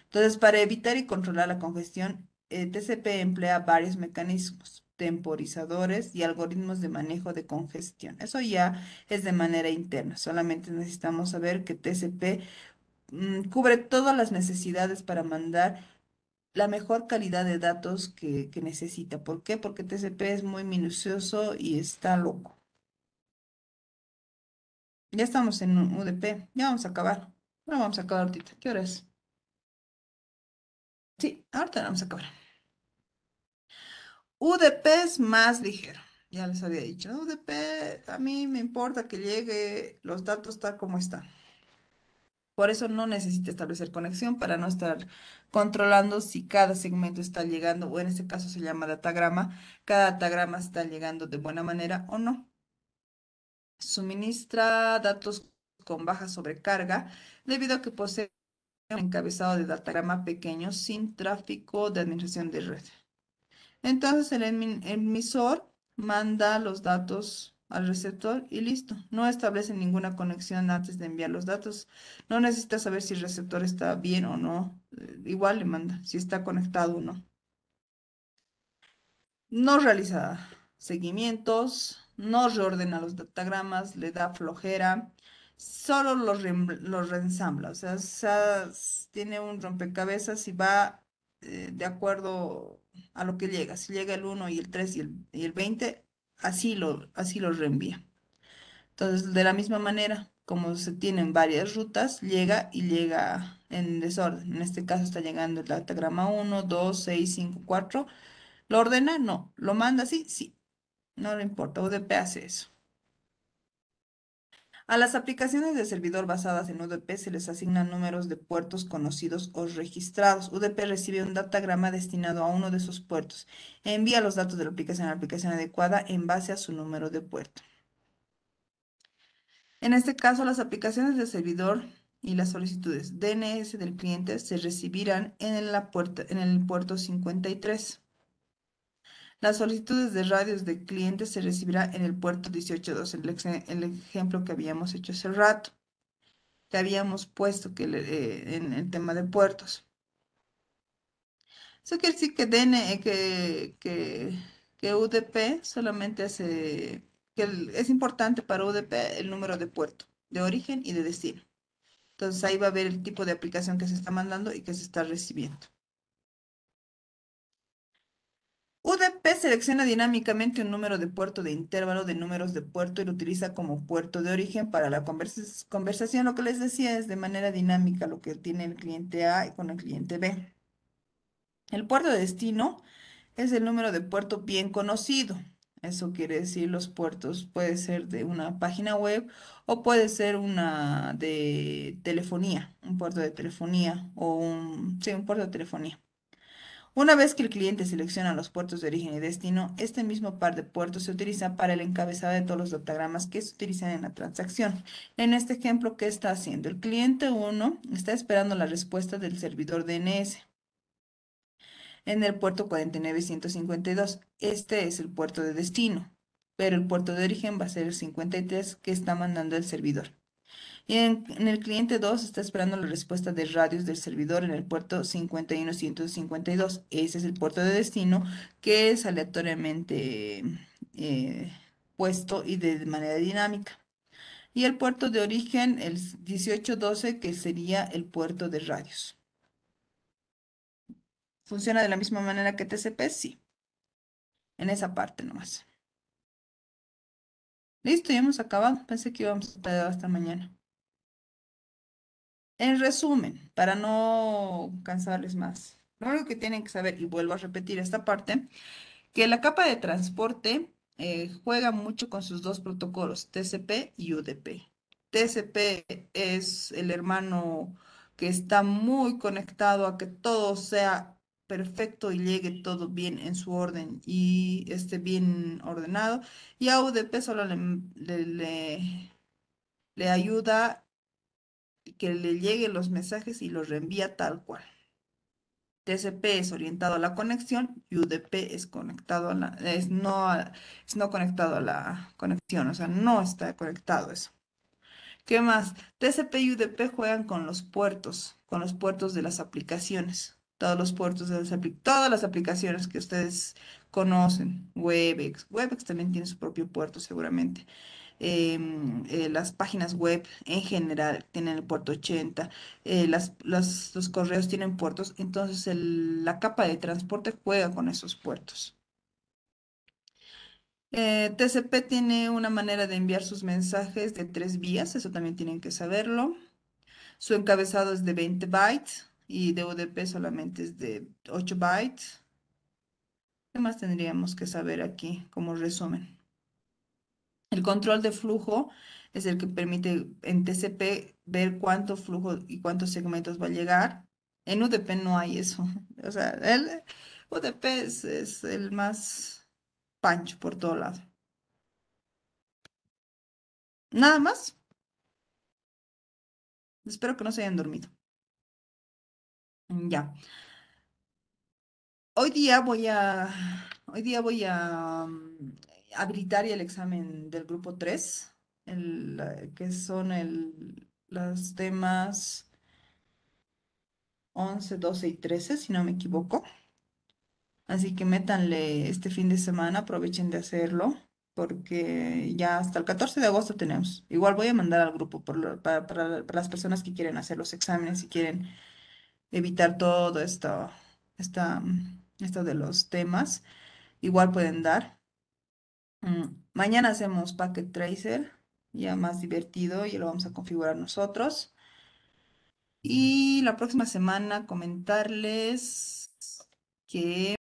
Entonces, para evitar y controlar la congestión, TCP emplea varios mecanismos, temporizadores y algoritmos de manejo de congestión. Eso ya es de manera interna, solamente necesitamos saber que TCP mm, cubre todas las necesidades para mandar la mejor calidad de datos que, necesita. ¿Por qué? Porque TCP es muy minucioso y está loco. Ya estamos en UDP, ya vamos a acabar. No vamos a acabar ahorita. ¿Qué hora es? Sí, ahorita vamos a acabar. UDP es más ligero. Ya les había dicho, UDP, a mí me importa que llegue los datos tal como están. Por eso no necesita establecer conexión para no estar controlando si cada segmento está llegando, o en este caso se llama datagrama, cada datagrama está llegando de buena manera o no. Suministra datos con baja sobrecarga debido a que posee encabezado de datagrama pequeño sin tráfico de administración de red. Entonces el emisor manda los datos al receptor y listo. No establece ninguna conexión antes de enviar los datos. No necesita saber si el receptor está bien o no. Eh, igual le manda si está conectado o no. No realiza seguimientos, no reordena los datagramas, le da flojera, solo los, los reensambla, o sea, tiene un rompecabezas y va eh, de acuerdo a lo que llega. Si llega el 1 y el 3 y el, 20, así lo, así lo reenvía. Entonces, de la misma manera, como se tienen varias rutas, llega y llega en desorden. En este caso está llegando el datagrama 1, 2, 6, 5, 4. ¿Lo ordena? No. ¿Lo manda así? Sí. No le importa. UDP hace eso. A las aplicaciones de servidor basadas en UDP se les asignan números de puertos conocidos o registrados. UDP recibe un datagrama destinado a uno de esos puertos. Envía los datos de la aplicación a la aplicación adecuada en base a su número de puerto. En este caso, las aplicaciones de servidor y las solicitudes DNS del cliente se recibirán en, en el puerto 53. Las solicitudes de radios de clientes se recibirá en el puerto 182, el, el ejemplo que habíamos hecho hace rato, que habíamos puesto que, eh, en el tema de puertos. Eso quiere decir que, eh, que, que, UDP solamente hace, que es importante para UDP el número de puerto, de origen y de destino. Entonces ahí va a ver el tipo de aplicación que se está mandando y que se está recibiendo. UDP selecciona dinámicamente un número de puerto de intervalo de números de puerto y lo utiliza como puerto de origen para la conversación. Lo que les decía es de manera dinámica lo que tiene el cliente A con el cliente B. El puerto de destino es el número de puerto bien conocido. Eso quiere decir los puertos puede ser de una página web o puede ser una de telefonía, un puerto de telefonía o un puerto de telefonía. Una vez que el cliente selecciona los puertos de origen y destino, este mismo par de puertos se utiliza para el encabezado de todos los datagramas que se utilizan en la transacción. En este ejemplo, ¿qué está haciendo? El cliente 1 está esperando la respuesta del servidor DNS en el puerto 49152. Este es el puerto de destino, pero el puerto de origen va a ser el 53 que está mandando el servidor. Y en, el cliente 2 está esperando la respuesta de radios del servidor en el puerto 51152. Ese es el puerto de destino que es aleatoriamente eh, puesto y de manera dinámica. Y el puerto de origen, el 1812, que sería el puerto de radios. ¿Funciona de la misma manera que TCP? Sí. En esa parte nomás. Listo, ya hemos acabado. Pensé que íbamos a tardar hasta mañana. En resumen, para no cansarles más, lo único que tienen que saber, y vuelvo a repetir esta parte, que la capa de transporte eh, juega mucho con sus dos protocolos, TCP y UDP. TCP es el hermano que está muy conectado a que todo sea perfecto y llegue todo bien en su orden y esté bien ordenado. Y a UDP solo le, le ayuda que le llegue los mensajes y los reenvía tal cual. TCP es orientado a la conexión UDP es conectado a la, es no, es no conectado a la conexión, o sea, no está conectado eso. ¿Qué más? TCP y UDP juegan con los puertos, con los puertos de las aplicaciones. Todos los puertos de las, todas las aplicaciones que ustedes conocen, Webex, Webex también tiene su propio puerto seguramente. Em, eh, las páginas web en general tienen el puerto 80, eh, los correos tienen puertos, entonces la capa de transporte juega con esos puertos. Eh, TCP tiene una manera de enviar sus mensajes de tres vías, eso también tienen que saberlo. Su encabezado es de 20 bytes y de UDP solamente es de 8 bytes. ¿Qué más tendríamos que saber aquí como resumen? El control de flujo es el que permite en TCP ver cuánto flujo y cuántos segmentos va a llegar. En UDP no hay eso. O sea, el UDP es, el más pancho por todo lado. Nada más. Espero que no se hayan dormido. Ya. Hoy día voy a, hoy día voy a mm, habilitar y el examen del grupo 3, que son el, los temas 11, 12 y 13, si no me equivoco. Así que métanle este fin de semana, aprovechen de hacerlo, porque ya hasta el 14 de agosto tenemos. Igual voy a mandar al grupo para, las personas que quieren hacer los exámenes y quieren evitar todo esto, esta, esto de los temas. Igual pueden dar. Mm, mañana hacemos Packet Tracer, ya más divertido, y lo vamos a configurar nosotros. Y la próxima semana comentarles que